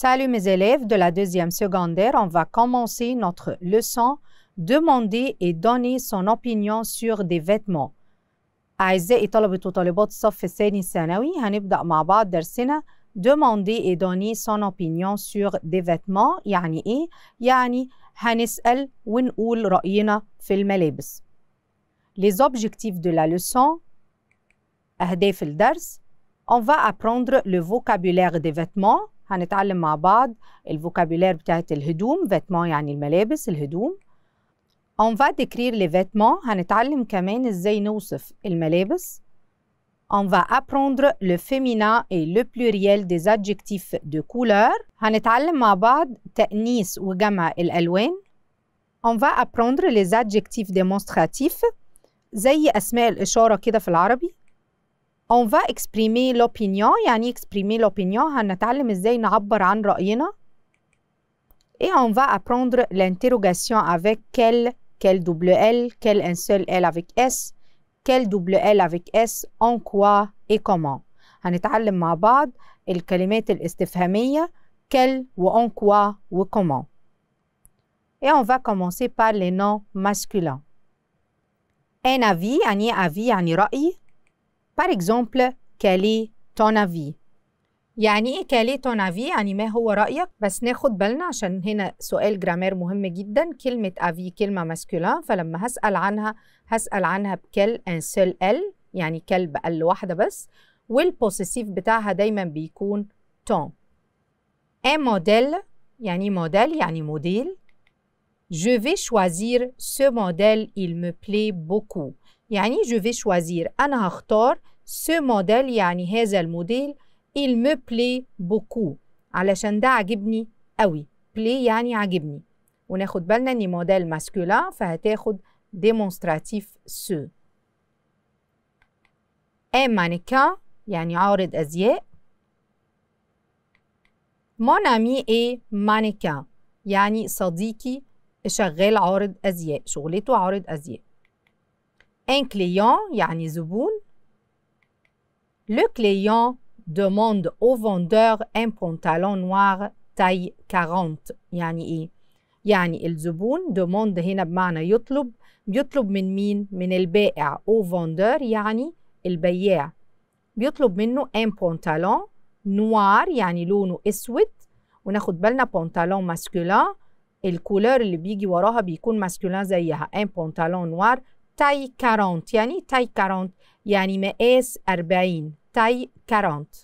Salut mes élèves de la deuxième secondaire, on va commencer notre leçon Demander et donner son opinion sur des vêtements. أعزائي طلبة وطالبات الصف الثاني الثانوي هنبدأ مع بعض درسنا Demander et donner son opinion sur des vêtements يعني إيه؟ يعني هنسأل ونقول رأينا في الملابس. Les objectifs de la leçon أهداف الدرس On va apprendre le vocabulaire des vêtements هنتعلم مع بعض الفوكابولير بتاعت الهدوم فيتمون يعني الملابس الهدوم اون فا ديكرير لي فيتمون هنتعلم كمان ازاي نوصف الملابس On va apprendre le féminin et le pluriel des adjectifs de couleur. هنتعلم مع بعض تأنيس وجمع الألوان. On va apprendre les adjectifs démonstratifs زي أسماء الإشارة كده في العربي. on va exprimer l'opinion يعني exprimer l'opinion هنتعلم ازاي نعبر عن et on va apprendre l'interrogation avec quel quel double L quel un seul L avec S quel double L avec S en quoi et comment هنتعلم مع بعض الكلمات الاستفهامية quel ou « en quoi ou « comment et on va commencer par les noms masculins un avis يعني avis يعني رأي par exemple كالي ton avis يعني ايه كالي ton avis يعني ما هو رايك بس ناخد بالنا عشان هنا سؤال جرامير مهم جدا كلمه افي كلمه ماسكولين فلما هسال عنها هسال عنها بكل ان سيل ال يعني كلب ال واحده بس والبوسيسيف بتاعها دايما بيكون ton اي موديل يعني موديل يعني موديل Je vais choisir ce modèle, il me plaît beaucoup. يعني je vais choisir أنا هختار ce modèle يعني هذا الموديل il me plaît beaucoup علشان ده عاجبني قوي بلي يعني عاجبني وناخد بالنا ان موديل ماسكولان فهتاخد ديمونستراتيف سو ان مانيكان يعني عارض ازياء مون امي اي مانيكان يعني صديقي شغال عارض ازياء شغلته عارض ازياء Un client يعني زبون. Le client demande au vendeur un pantalon noir taille 40 يعني إيه؟ يعني الزبون demande هنا بمعنى يطلب بيطلب من مين؟ من البائع او vendeur يعني البياع بيطلب منه ان بونتالون نوار يعني لونه اسود وناخد بالنا بونتالون ماسكولان الكولور اللي بيجي وراها بيكون ماسكولان زيها ان بونتالون نوار تاي كارونت يعني تاي كارونت يعني مقاس أربعين تاي كارونت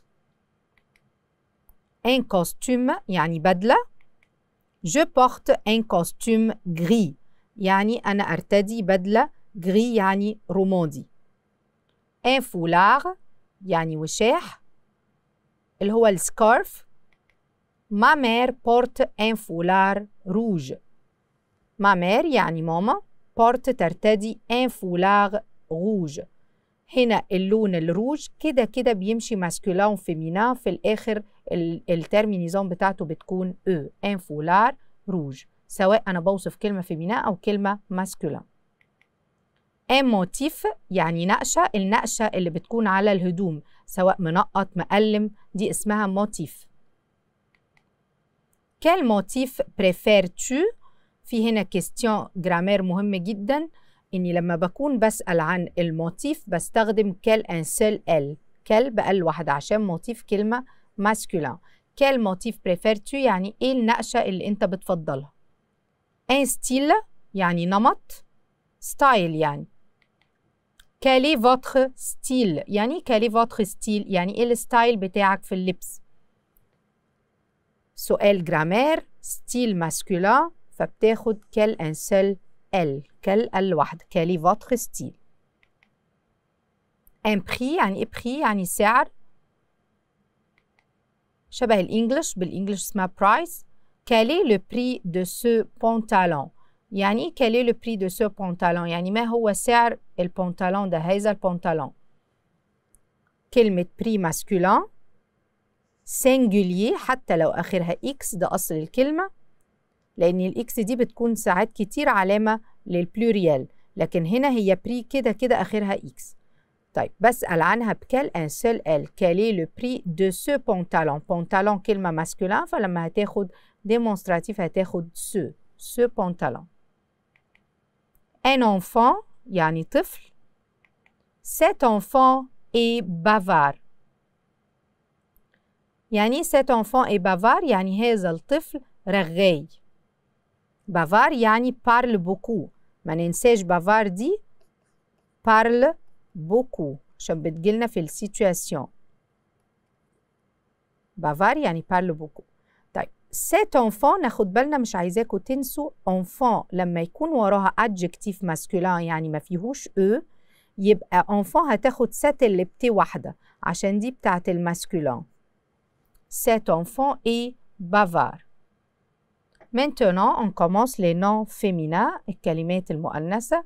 ان كوستوم يعني بدلة جو بورت ان كوستوم غري يعني أنا أرتدي بدلة غري يعني رومودي ان فولار يعني وشاح اللي هو السكارف ما مير بورت ان فولار روج ما مير يعني ماما بورت ترتدي ان فولاغ روج هنا اللون الروج كده كده بيمشي ماسكولان وفيمينا في الاخر الترمينيزون بتاعته بتكون او ان فولار روج سواء انا بوصف كلمه فيمينا او كلمه ماسكولان ان موتيف يعني نقشه النقشه اللي بتكون على الهدوم سواء منقط مقلم دي اسمها موتيف كال موتيف بريفير تو في هنا كيستيون جرامير مهم جدا اني لما بكون بسال عن الموتيف بستخدم كال ان سيل ال كال بقل واحده عشان موتيف كلمه ماسكولين كال موتيف تو يعني ايه النقشه اللي انت بتفضلها ان ستيل يعني نمط ستايل يعني كالي فوتخ ستيل يعني كالي فوتخ ستيل يعني ايه الستايل بتاعك في اللبس سؤال جرامير ستيل ماسكولين فبتاخد كال ان سيل ال كال ال كالي فاتخ ستيل ان بري يعني ايه بري يعني سعر شبه الانجليش بالانجليش اسمها برايس كالي لو بري دو سو بونتالون يعني ايه كالي لو بري دو سو بونتالون يعني ما هو سعر البونتالون ده هذا البونتالون كلمة بري ماسكولان سينجولي حتى لو آخرها إكس ده أصل الكلمة لأن الإكس دي بتكون ساعات كتير علامة للبلوريال لكن هنا هي بري كده كده آخرها إكس طيب بسأل عنها بكال ان سول ال كالي لو بري دو سو بونتالون بونتالون كلمة ماسكولين فلما هتاخد ديمونستراتيف هتاخد سو سو بونتالون ان انفان يعني طفل سيت enfant اي بافار يعني سيت إيه enfant اي بافار يعني هذا الطفل رغاي بافار يعني بارل بوكو ما ننساش بافار دي بارل بوكو عشان بتجيلنا في السيتواسيون بافار يعني بارل بوكو طيب سيت انفون ناخد بالنا مش عايزاكم تنسوا انفون لما يكون وراها ادجكتيف ماسكولان يعني ما فيهوش او يبقى انفون هتاخد سات اللي بتي واحده عشان دي بتاعت الماسكولان سيت انفون اي بافار Maintenant, on commence les noms féminins, الكلمات المؤنثة.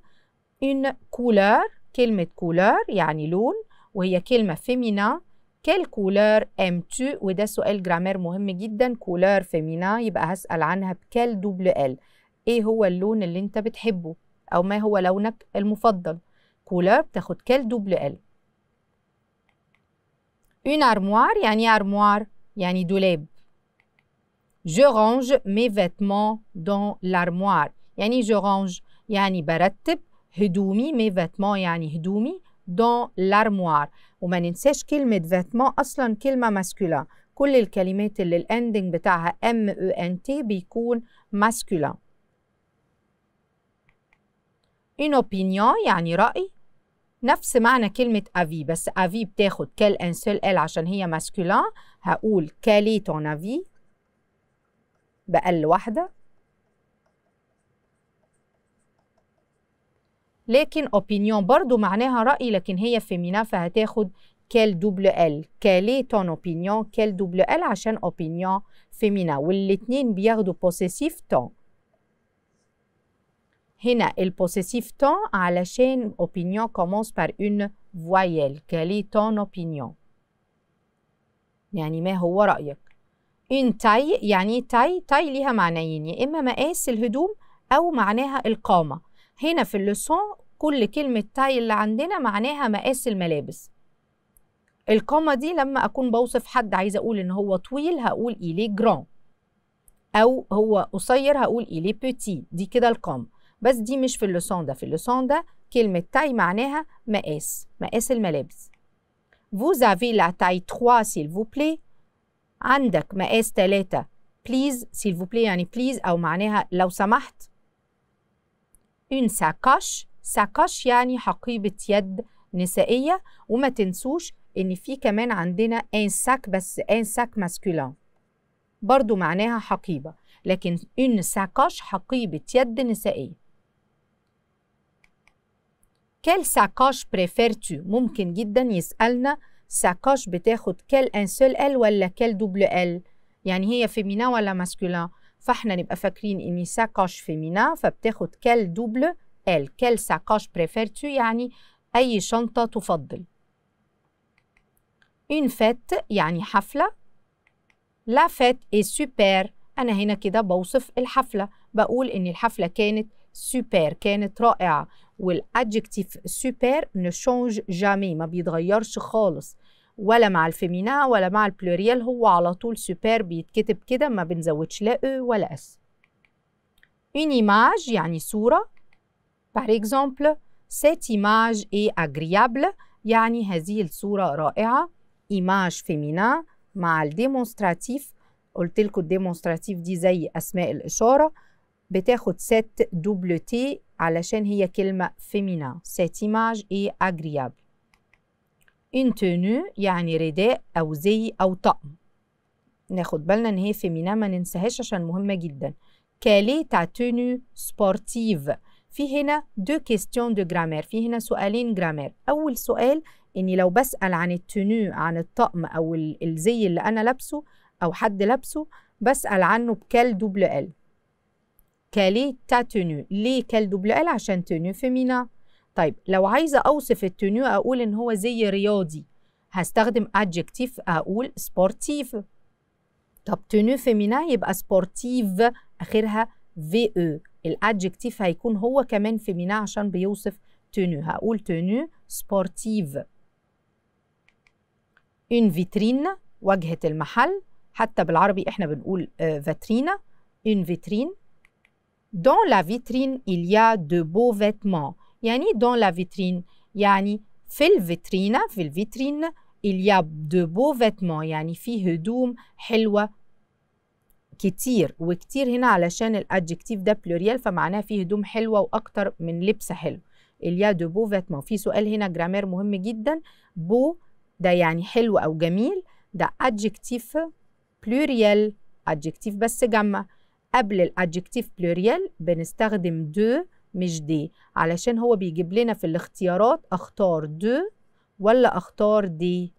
Une couleur, كلمة couleur يعني لون وهي كلمة féminin. Quelle couleur aimes-tu؟ وده سؤال جرامير مهم جدا. couleur féminin يبقى هسأل عنها بكال دوبل ال. إيه هو اللون اللي أنت بتحبه؟ أو ما هو لونك المفضل؟ couleur بتاخد كال دوبل ال. Une armoire يعني armoire يعني دولاب. Je range mes vêtements dans l'armoire يعني je range يعني برتب هدومي mes vêtements يعني هدومي dans l'armoire وما ننساش كلمة vêtements أصلا كلمة masculin. كل الكلمات اللي الاندنج بتاعها ام او ان تي بيكون ماسكولا une opinion يعني رأي نفس معنى كلمة أفي بس أفي بتاخد كال ان سول ال عشان هي ماسكولان هقول كالي تون أفي بأقل واحدة لكن opinion برضو معناها رأي لكن هي فيمينا فهتاخد كال دوبل ال كالي تون اوبينيون كال دوبل ال عشان اوبينيون فيمينا والاتنين بياخدوا بوسيسيف تون هنا البوسيسيف تون علشان اوبينيون كومونس بار اون فوايل كالي تون اوبينيون يعني ما هو رأيك إن تاي يعني تاي تاي ليها معنيين يا إما مقاس الهدوم أو معناها القامة هنا في اللسون كل كلمة تاي اللي عندنا معناها مقاس الملابس القامة دي لما أكون بوصف حد عايزة أقول إن هو طويل هقول إيلي جران أو هو قصير هقول إيلي بوتي دي كده القامة بس دي مش في اللسون ده في اللسون ده كلمة تاي معناها مقاس مقاس الملابس Vous avez la taille 3 s'il vous plaît عندك مقاس تلاتة بليز سيل بلي يعني بليز او معناها لو سمحت إن ساكاش ساكاش يعني حقيبه يد نسائيه وما تنسوش ان في كمان عندنا ان ساك بس ان ساك ماسكولان برضو معناها حقيبه لكن إن ساكاش حقيبه يد نسائيه كال ساكاش بريفيرتو ممكن جدا يسألنا ساكوش بتاخد ان انسول ال ولا كال دوبل ال يعني هي فيمينا ولا ماسكولان فاحنا نبقى فاكرين ان ساكوش فيمينا فبتاخد كال دوبل ال كال ساكوش بريفيرتو يعني اي شنطه تفضل اون فيت يعني حفله لا فيت اي سوبر انا هنا كده بوصف الحفله بقول ان الحفله كانت سوبر كانت رائعة والادجكتيف سوبر نشونج جامي ما بيتغيرش خالص ولا مع الفيمينا ولا مع البلوريال هو على طول سوبر بيتكتب كده ما بنزودش لا او e ولا اس une image يعني صورة par exemple cette image est agréable يعني هذه الصورة رائعة image فيمينا مع الديمونستراتيف قلت لكم الديمونستراتيف دي زي أسماء الإشارة بتاخد ست دوبل تي علشان هي كلمة فيمينا سيت ايماج اي اجريابل ان تونو يعني رداء أو زي أو طقم ناخد بالنا إن هي فيمينا ما ننساهاش عشان مهمة جدا كالي تا تونو سبورتيف في هنا دو كيستيون دو جرامير في هنا سؤالين جرامير أول سؤال إني لو بسأل عن التونو عن الطقم أو الزي اللي أنا لابسه أو حد لابسه بسأل عنه بكال دوبل ال كالي تا تونو ليه كال دوبل ال عشان تونو فيمينا طيب لو عايزه اوصف التونو اقول ان هو زي رياضي هستخدم adjective اقول سبورتيف طب تونو فيمينا يبقى سبورتيف اخرها في او الادجكتيف هيكون هو كمان فيمينا عشان بيوصف تونو هقول تونو سبورتيف اون فيترين واجهه المحل حتى بالعربي احنا بنقول فاترينا اون فيترين Dans la vitrine, il y a de beaux vêtements. Yani dans la vitrine, يعني في الفيترينا في الفيترين il y a de beaux vêtements يعني في هدوم حلوة كتير وكتير هنا علشان الادجكتيف ده بلوريال فمعناه في هدوم حلوة واكتر من لبس حلو il y a de beaux vêtements في سؤال هنا جرامير مهم جدا بو ده يعني حلو او جميل ده adjectif pluriel adjectif بس جمع قبل الادجكتيف بلوريال بنستخدم دو مش دي علشان هو بيجيب لنا في الاختيارات اختار دو ولا اختار دي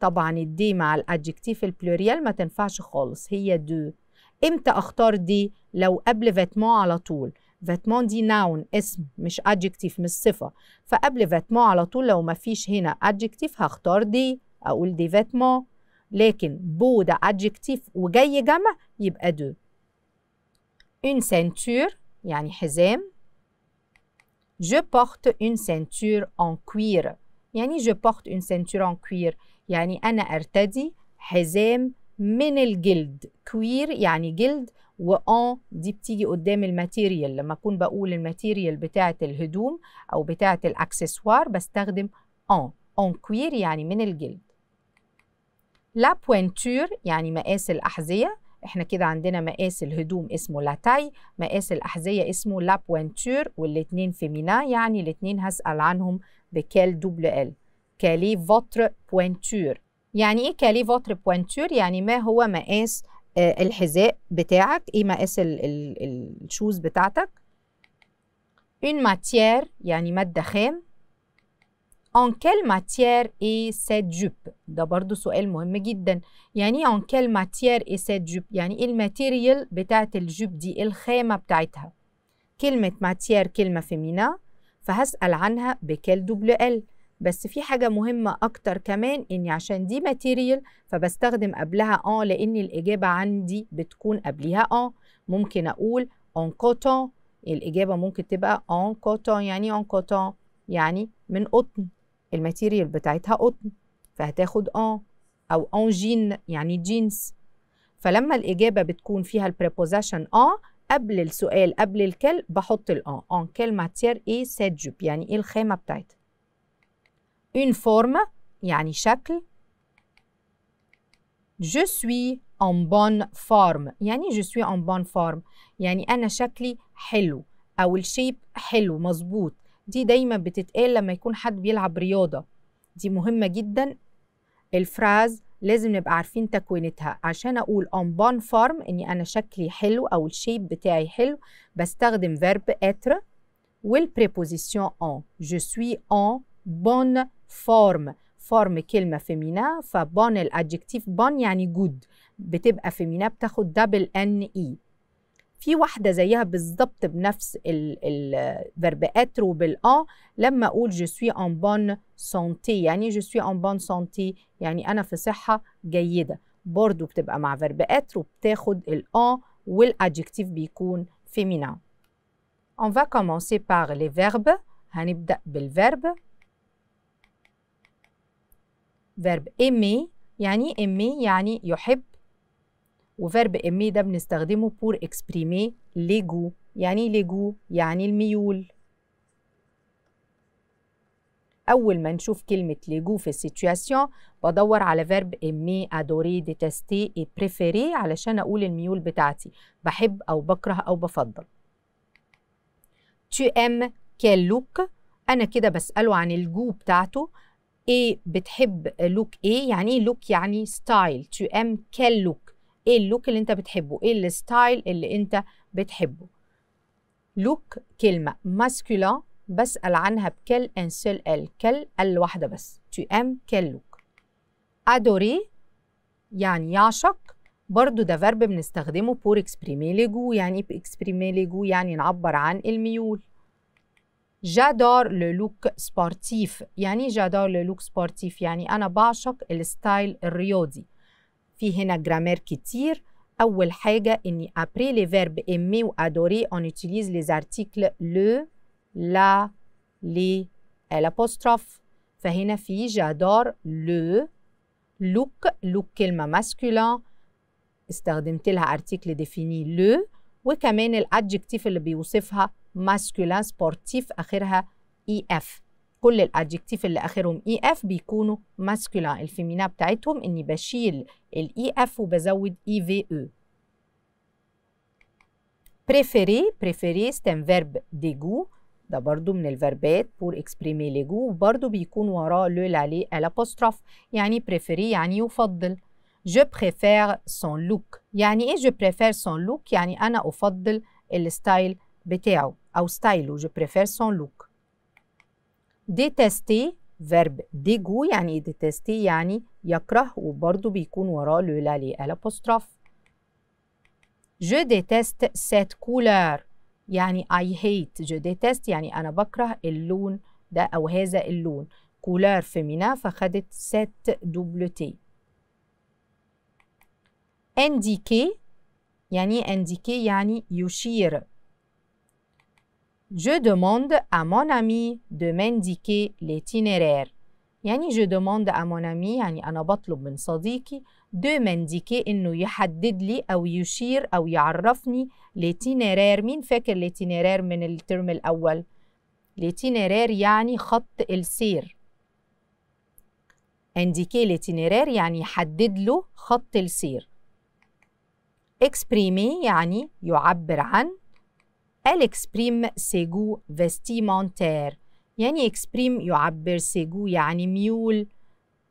طبعا الدي مع الادجكتيف البلوريال ما تنفعش خالص هي دو امتى اختار دي لو قبل فاتمون على طول فاتمون دي ناون اسم مش ادجكتيف مش صفه فقبل فاتمون على طول لو ما فيش هنا ادجكتيف هختار دي اقول دي فاتمون لكن بو ده ادجكتيف وجاي جمع يبقى دو une ceinture يعني حزام je porte une ceinture en cuir يعني je porte une ceinture en cuir يعني أنا أرتدي حزام من الجلد كوير يعني جلد وان دي بتيجي قدام الماتيريال لما أكون بقول الماتيريال بتاعة الهدوم أو بتاعة الأكسسوار بستخدم اون en كوير يعني من الجلد لا بوينتور يعني مقاس الأحذية احنا كده عندنا مقاس الهدوم اسمه لاتاي مقاس الأحذية اسمه بوينتور والاتنين فيمينا يعني الاتنين هسأل عنهم بكال دوبل ال كالي فوتر بوينتور يعني ايه كالي فوتر بوينتور يعني ما هو مقاس آه، الحذاء بتاعك ايه مقاس الشوز بتاعتك اون ماتيير يعني مادة خام en quelle matière est cette jupe ده برضو سؤال مهم جدا يعني ايه en quelle matière est cette jupe يعني ايه الماتيريال بتاعت الجوب دي إيه الخامة بتاعتها كلمة ماتير كلمة فيمينا فهسأل عنها بكل دوبل ال بس في حاجة مهمة أكتر كمان إني عشان دي ماتيريال فبستخدم قبلها آه لأن الإجابة عندي بتكون قبليها آه ممكن أقول اون كوتون الإجابة ممكن تبقى اون كوتون يعني اون كوتون يعني من قطن الماتيريال بتاعتها قطن فهتاخد اون او اون جين يعني جينز فلما الاجابه بتكون فيها البريبوزيشن اون قبل السؤال قبل الكل بحط الان ان كل ماتير ايه سجب يعني ايه الخامه بتاعتها اون فورم يعني شكل جو سوي en بون فورم يعني جو إيه سوي en بون فورم يعني انا شكلي حلو او الشيب حلو مظبوط دي دايما بتتقال لما يكون حد بيلعب رياضة دي مهمة جدا الفراز لازم نبقى عارفين تكوينتها عشان اقول on بون فارم اني انا شكلي حلو او الشيب بتاعي حلو بستخدم verb اتر preposition ان je suis en bonne form form كلمة فيمينا فبون الادجكتيف بون يعني good بتبقى فيمينا بتاخد double n اي e. في واحدة زيها بالظبط بنفس الفيرب اتر وبالآ لما أقول جو سوي أن بون سونتي يعني جو سوي أن بون سونتي يعني أنا في صحة جيدة برضو بتبقى مع فيرب اتر وبتاخد الآ والأدجكتيف بيكون فيمينان On va commencer par les verbes هنبدأ بالفيرب فيرب aimer يعني aimer يعني يحب وفيرب امي e ده بنستخدمه بور اكسبريمي ليجو يعني ليجو يعني الميول أول ما نشوف كلمة ليجو في السيتوياسيون بدور على فيرب إمي أدوري ديتستي إي بريفيري علشان أقول الميول بتاعتي بحب أو بكره أو بفضل تو أم كيل لوك أنا كده بسأله عن الجو بتاعته إيه بتحب لوك إيه يعني إيه لوك يعني ستايل تو أم كيل لوك ايه اللوك اللي انت بتحبه ايه الستايل اللي انت بتحبه لوك كلمة ماسكولا بسأل عنها بكل ان سيل ال كل الواحدة بس تو ام كل لوك ادوري يعني يعشق برضو ده فرب بنستخدمه بور اكسبريمي لجو يعني باكسبريمي لجو يعني نعبر عن الميول جادار لو لوك سبورتيف يعني جادار لو لوك سبورتيف يعني انا بعشق الستايل الرياضي في هنا جرامير كتير أول حاجة إني أبري لي فيرب aimer و adorer on utilise les articles لا la, les, الأبوستروف فهنا في جادور لو لوك لوك كلمة ماسكولان استخدمت لها ارتيكل ديفيني لو وكمان الادجكتيف اللي بيوصفها ماسكولان سبورتيف اخرها اي e اف كل الادجكتيف اللي اخرهم اي e اف بيكونوا ماسكولا الفيمينا بتاعتهم اني بشيل الاي اف e وبزود اي في او بريفيري بريفيري ستان فيرب ديجو ده برضو من الفربات بور اكسبريمي ليجو وبرضو بيكون وراه لول عليه الابوستروف يعني بريفيري يعني يفضل جو بريفير سون لوك يعني ايه جو بريفير سون لوك يعني انا افضل الستايل بتاعه او ستايله جو بريفير سون لوك ديتستي فيرب ديجو يعني ايه ديتستي يعني يكره وبرضه بيكون وراه لولالي الابوستروف جو ديتست cette couleur يعني اي هيت جو ديتست يعني انا بكره اللون ده او هذا اللون couleur فيمينا فخدت cette دوبل تي انديكي يعني انديكي يعني يشير Je demande à mon ami de m'indiquer l'itinéraire. يعني je demande à mon ami يعني انا بطلب من صديقي de m'indiquer انه يحدد لي او يشير او يعرفني l'itinéraire. مين فاكر l'itinéraire من الترم الاول l'itinéraire يعني خط السير انديكي l'itinéraire يعني يحدد له خط السير exprimer يعني يعبر عن الإكسبريم سيجو فيستيمونتير يعني إكسبريم يعبر سيجو يعني ميول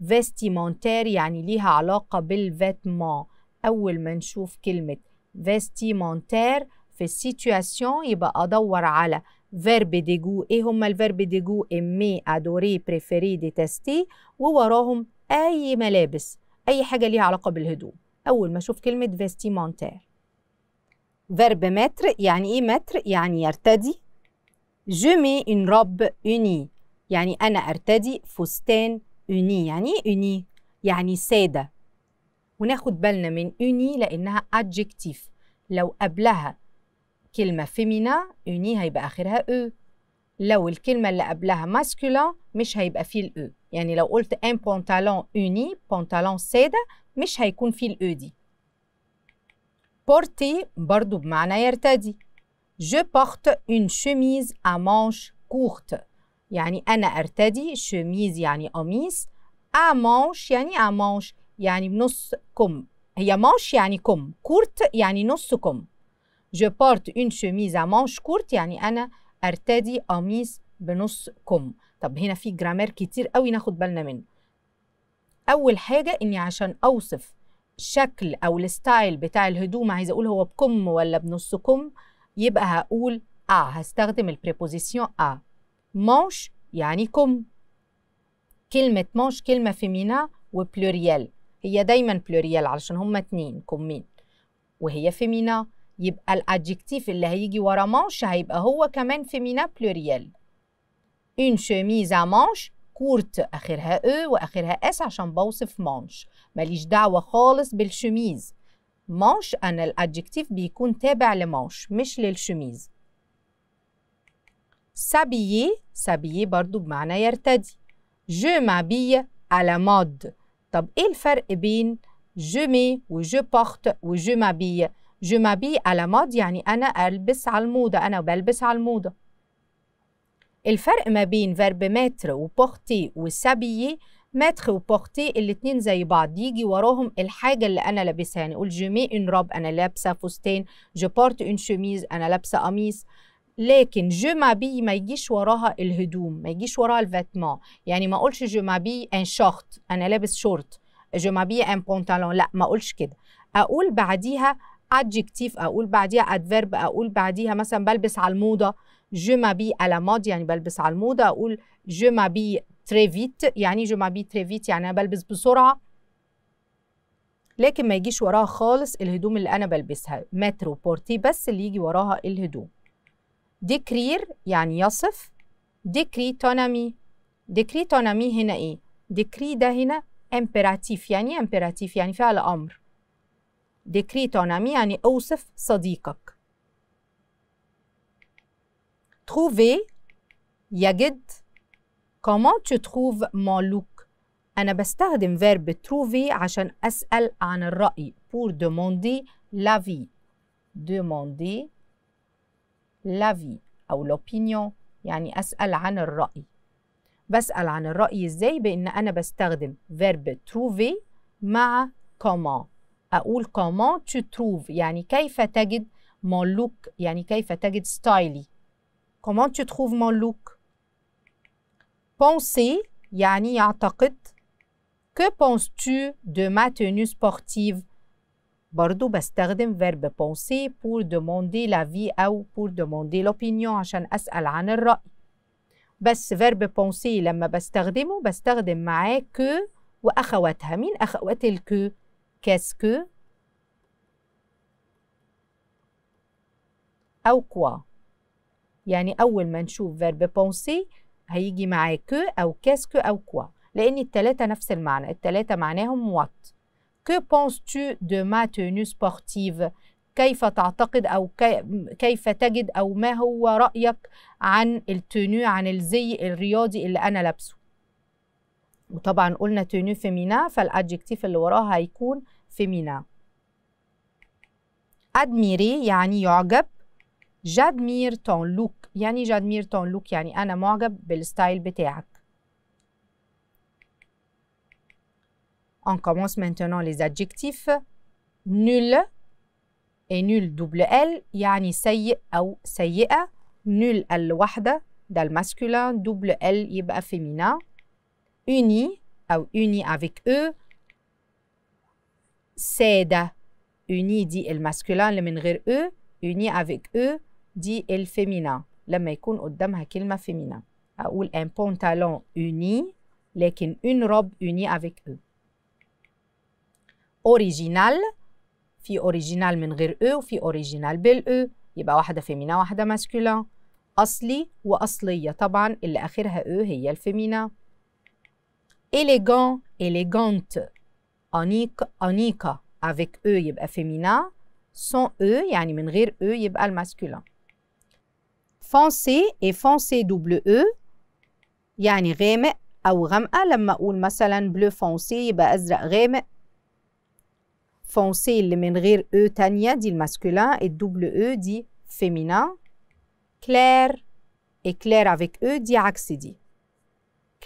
فيستيمونتير يعني ليها علاقة بالفيتمون أول ما نشوف كلمة فيستيمونتير في السيتواسيون يبقى أدور على فيرب ديجو إيه هما الفيرب ديجو إمي أدوري بريفيري ديتستي ووراهم أي ملابس أي حاجة ليها علاقة بالهدوم أول ما أشوف كلمة فيستيمونتير فيرب متر يعني ايه متر يعني يرتدي je mets une robe unie يعني انا ارتدي فستان اوني يعني ايه اوني يعني ساده وناخد بالنا من اوني لانها adjective لو قبلها كلمه فيمينا اوني هيبقى اخرها او e. لو الكلمه اللي قبلها masculine مش هيبقى فيه الاو e. يعني لو قلت ان pantalon اوني pantalon ساده مش هيكون فيه الاو e دي بورتي برضو بمعنى يرتدي. Je porte une chemise à manches courtes. يعني أنا أرتدي شميز يعني قميص à manches يعني à manches يعني بنص كم. هي manche يعني كم. كورت يعني نص كم. Je porte une chemise à manches courtes يعني أنا أرتدي قميص بنص كم. طب هنا في جرامر كتير قوي ناخد بالنا منه. أول حاجة إني عشان أوصف الشكل او الستايل بتاع الهدوم عايزه اقول هو بكم ولا بنص كم يبقى هقول ا آه هستخدم البريبوزيسيون ا آه. مانش يعني كم كلمه مانش كلمه فيمينا وبلوريال هي دايما بلوريال علشان هما اتنين كمين وهي فيمينا يبقى الادجكتيف اللي هيجي ورا مانش هيبقى هو كمان فيمينا بلوريال اون شوميز ا مانش كورت اخرها او e واخرها اس عشان بوصف مانش ماليش دعوة خالص بالشميز مانش أنا الأدجكتيف بيكون تابع لمانش مش للشميز سابيي سابيي برضو بمعنى يرتدي je m'habille à la mode طب ايه الفرق بين جو مي و je porte و je m'habille je m'habille يعني انا البس على الموضه انا بلبس على الموضه الفرق ما بين فرب ماتر وبورتي وسابيي ماتخ وبورتي الاتنين زي بعض يجي وراهم الحاجة اللي أنا لابسها نقول جيمي إن راب أنا لابسة فستان جو بورت إن شوميز أنا لابسة قميص لكن جو مابي ما يجيش وراها الهدوم ما يجيش وراها الفاتمان يعني ما اقولش جو مابي ان شورت انا لابس شورت جو مابي ان بونتالون لا ما اقولش كده اقول بعديها ادجكتيف اقول بعديها ادفيرب اقول بعديها مثلا بلبس على الموضه جو مابي à la mode يعني بلبس على الموضه اقول جو مابي تري فيت يعني جو مابي تري فيت يعني انا بلبس بسرعه لكن ما يجيش وراها خالص الهدوم اللي انا بلبسها مترو بورتي بس اللي يجي وراها الهدوم ديكرير يعني يصف ديكريتونامي ديكريتونامي هنا ايه ديكري ده هنا امبراتيف يعني امبراتيف يعني فعل امر ديكريتونامي يعني اوصف صديقك trouver يجد comment tu trouves mon look أنا بستخدم verb trouver عشان أسأل عن الرأي pour demander l'avis demander l'avis أو l'opinion يعني أسأل عن الرأي بسأل عن الرأي إزاي بإن أنا بستخدم verb trouver مع comment أقول comment tu trouves يعني كيف تجد mon look يعني كيف تجد ستايلي Comment tu trouves mon look? Penser, yani يعتقد. Que penses-tu de ma tenue sportive? Bordou, بستخدم verbe penser pour demander l'avis ou pour demander l'opinion عشان أسأل عن الرأي. بس verbe penser لما بستخدمه بستخدم معاه que واخواتها. مين Qu'est-ce que? Ou quoi? يعني أول ما نشوف فيرب بونسي هيجي معاه كو أو كاسكو أو كوا لأن التلاتة نفس المعنى التلاتة معناهم وات كو بونستو دو ما ma سبورتيف كيف تعتقد أو كيف تجد أو ما هو رأيك عن التونو عن الزي الرياضي اللي أنا لابسه وطبعا قلنا تونو فيمينا فالأدجكتيف اللي وراها هيكون فيمينا أدميري يعني يعجب جادمير لوك يعني جادمير لوك يعني أنا معجب بالستايل بتاعك On commence maintenant les adjectifs nul et nul double L يعني سيء أو سيئة nul الوحدة ده الماسكولين double L يبقى فيمينان uni أو uni avec eux سادة uni دي الماسكولين اللي من غير eux uni avec eux دي الفيمينا لما يكون قدامها كلمة فيمينا أقول ان بونتالون أوني لكن اون روب أوني افيك أو أوريجينال في أوريجينال من غير أو وفي أوريجينال بالأو يبقى واحدة فيمينا واحدة ماسكولا أصلي وأصلية طبعا اللي آخرها أو هي الفيمينا اليغون اليغونت أنيق أنيقة avec أو يبقى فيمينا sans أو يعني من غير أو يبقى الماسكولان فونسي إيه، اي فونسي دوبل او يعني غامق أو غامقة لما أقول مثلا بلو فونسي يبقى أزرق غامق فونسي اللي من غير او تانية دي الماسكولين الدوبل او دي فيمينان كلير إيه، اي كلير افيك او دي عكس دي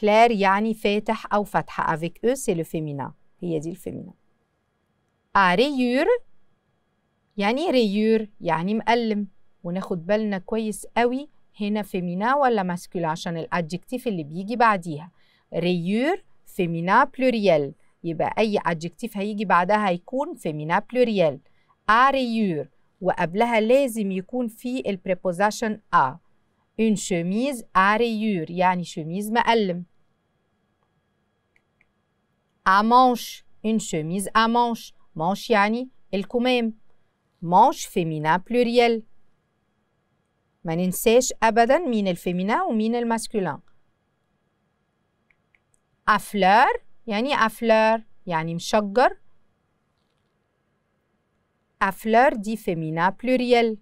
كلير يعني فاتح أو فاتحة افيك او سي لو هي دي الفيمينا ا آه، ريور يعني ريور يعني مقلم وناخد بالنا كويس قوي هنا فيمينا ولا ماسكولا عشان الادجكتيف اللي بيجي بعديها ريور فيمينا بلوريال يبقى اي ادجكتيف هيجي بعدها هيكون فيمينا بلوريال اريور وقبلها لازم يكون في البريبوزيشن ا اون شوميز اريور يعني شوميز مقلم ا مانش اون شوميز ا مانش مانش يعني الكمام مانش فيمينا بلوريال ما ننساش ابدا مين الفيمينا ومين الماسكولان افلار يعني افلار يعني مشجر افلار دي فيمينا بلوريال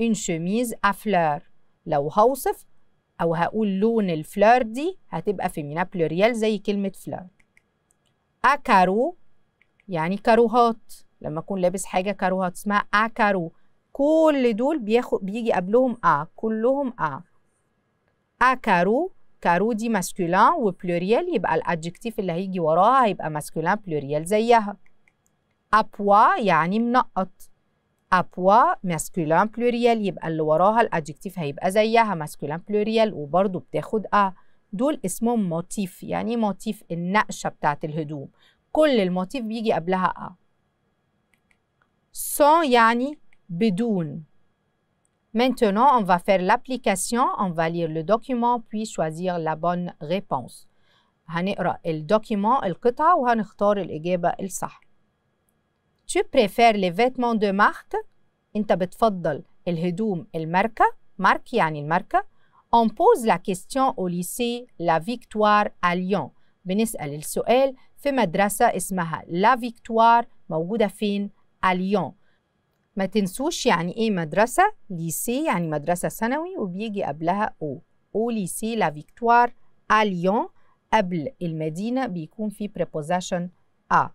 ان شميز افلار لو هوصف او هقول لون الفلار دي هتبقى فيمينا بلوريال زي كلمه فلار اكارو يعني كاروهات لما اكون لابس حاجه كاروهات اسمها اكارو كل دول بيخو بيجي قبلهم ا كلهم ا ا كارو كارو دي ماسكولان وبلوريال يبقى الادجكتيف اللي هيجي وراها هيبقى ماسكولان بلوريال زيها ابوا يعني منقط ابوا ماسكولان بلوريال يبقى اللي وراها الادجكتيف هيبقى زيها ماسكولان بلوريال وبرضه بتاخد ا دول اسمهم موتيف يعني موتيف النقشه بتاعت الهدوم كل الموتيف بيجي قبلها ا سون يعني بدون. Maintenant, on va faire l'application, on va lire le document puis choisir la bonne réponse. هنقرأ الدوكيمون القطعة وهنختار الإجابة الصح. Tu préfères les vêtements de marque أنت el الهدوم الماركة marque يعني الماركة On pose la question au lycée La Victoire à Lyon بنسأل السؤال في مدرسة اسمها La Victoire موجودة à Lyon ما تنسوش يعني ايه مدرسة ليسي يعني مدرسة ثانوي وبيجي قبلها او او ليسي لا فيكتوار ا ليون قبل المدينة بيكون في preposition ا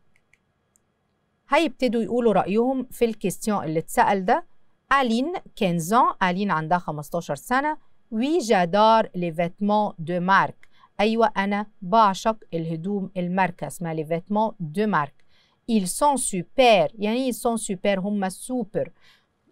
هيبتدوا يقولوا رأيهم في الكيستيون اللي اتسأل ده ألين كانزون ألين عندها 15 سنة وي جادار لي فيتمون دو مارك أيوة أنا بعشق الهدوم الماركة اسمها لي فيتمون دو مارك ils sont super يعني ils sont super هم السوبر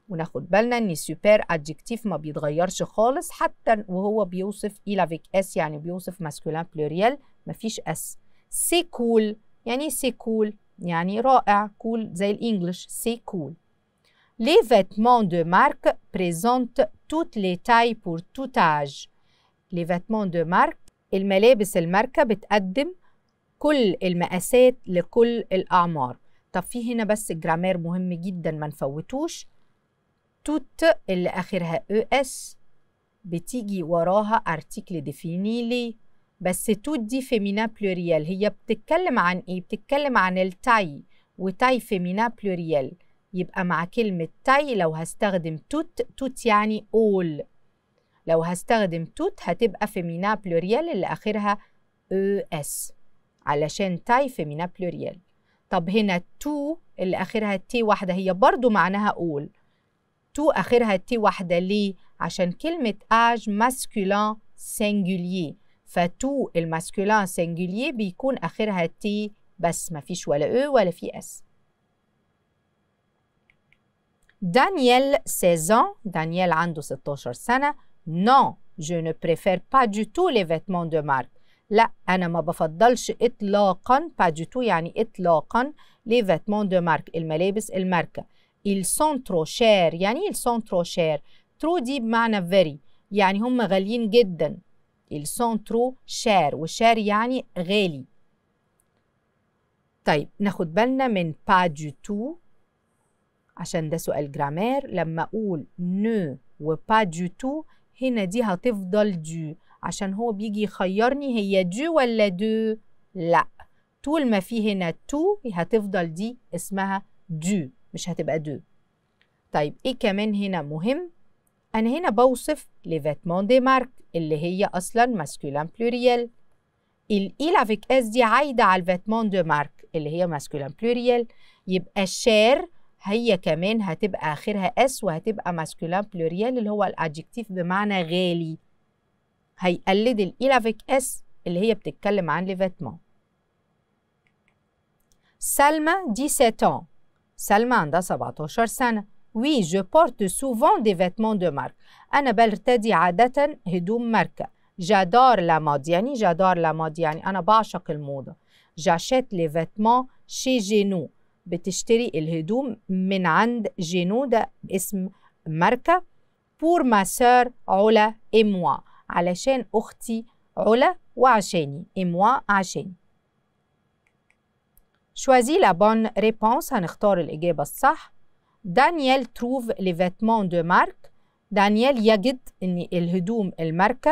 وناخد بالنا ان سوبر ادجكتيف ما بيتغيرش خالص حتى وهو بيوصف الى فيك اس يعني بيوصف ماسكولين بلوريال فيش اس سي كول cool يعني سي إيه كول cool يعني رائع كول cool زي الانجليش سي كول Les vêtements de marque présentent toutes les tailles pour tout âge. Les vêtements de marque الملابس الماركة بتقدم كل المقاسات لكل الأعمار طب في هنا بس الجرامير مهم جدا ما نفوتوش توت اللي آخرها او اس بتيجي وراها ارتيكل ديفينيلي بس توت دي فيمينا بلوريال هي بتتكلم عن ايه؟ بتتكلم عن التاي وتاي فيمينا بلوريال يبقى مع كلمة تاي لو هستخدم توت توت يعني اول لو هستخدم توت هتبقى فيمينا بلوريال اللي آخرها او اس علشان تاي من بلوريال طب هنا تو اللي آخرها تي واحدة هي برضو معناها أول تو آخرها تي واحدة ليه؟ عشان كلمة آج ماسكولان سنجوليي فتو الماسكولان سنجوليي بيكون آخرها تي بس مفيش ولا أو e ولا في أس دانيال 16 دانيال عنده 16 سنة نو je ne préfère pas du tout les vêtements de marque لا انا ما بفضلش اطلاقا با يعني اطلاقا لي فيتمون دو مارك الملابس الماركه ils sont trop شير يعني إيه ils sont trop شير trop دي بمعنى very يعني هم غاليين جدا ils sont trop شير وشير يعني غالي طيب ناخد بالنا من با تو عشان ده سؤال جرامير لما اقول نو وبا دو تو هنا دي هتفضل دو عشان هو بيجي يخيرني هي دو ولا دو لا طول ما في هنا تو هتفضل دي اسمها دو مش هتبقى دو طيب ايه كمان هنا مهم انا هنا بوصف ليفيتمون دي مارك اللي هي اصلا ماسكولان بلوريال الاي لافيك اس دي عايده على الفيتمون دو مارك اللي هي ماسكولان بلوريال يبقى الشير هي كمان هتبقى اخرها اس وهتبقى ماسكولان بلوريال اللي هو الادجكتيف بمعنى غالي هيقلد الإيلافيك اس اللي هي بتتكلم عن ليفيتمون سلمى دي سيتون سلمى عندها 17 سنة وي جو بورت سوفون دي فيتمون دو مارك أنا برتدي عادة هدوم ماركة جادار لا مود يعني جادار لا مود يعني أنا بعشق الموضة جاشيت لي فيتمون شي جينو بتشتري الهدوم من عند جينو ده اسم ماركة بور ما سور علا إموا À la chaîne Ochti, Ola ou à la chaîne, et moi à la chaîne. Choisis la bonne réponse à l'heure de l'église. Daniel trouve les vêtements de marque. Daniel y a dit qu'il y a marque.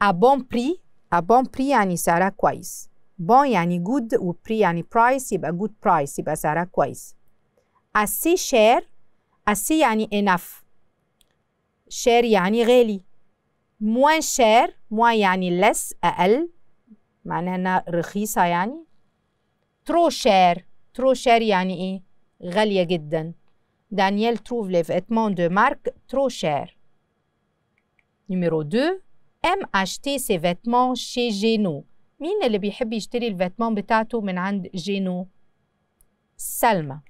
À bon prix, à bon prix, il y a Bon, il y a un prix, il y a un prix, il y a Asi prix, il y a un cher, à si, il y a moins cher moins يعني less أقل معناها رخيصة يعني trop cher trop cher يعني إيه غالية جدا Daniel trouve les vêtements de marque trop cher. numéro 2 aime acheter ses vêtements chez Geno مين اللي بيحب يشتري الفيتمون بتاعته من عند جينو سلمى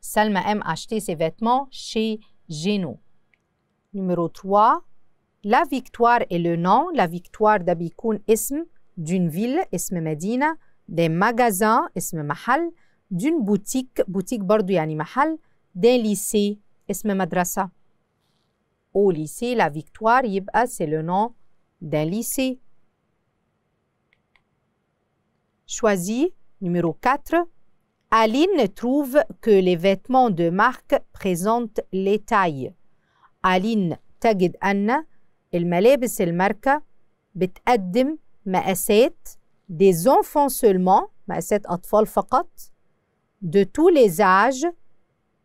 سلمى aime acheter ses vêtements chez Geno numéro 3 la victoire est le nom, la victoire d'Abikoun Ism, d'une ville, d'un Medina, des magasins, Mahal, d'une boutique, boutique Mahal, d'un lycée, Ism Madrasa. Au lycée, la victoire, c'est le nom d'un lycée. Choisis numéro 4. Aline trouve que les vêtements de marque présentent les tailles. Aline تجد Anna. الملابس الماركة بتقدم مقاسات des enfants seulement مقاسات أطفال فقط de tous les âges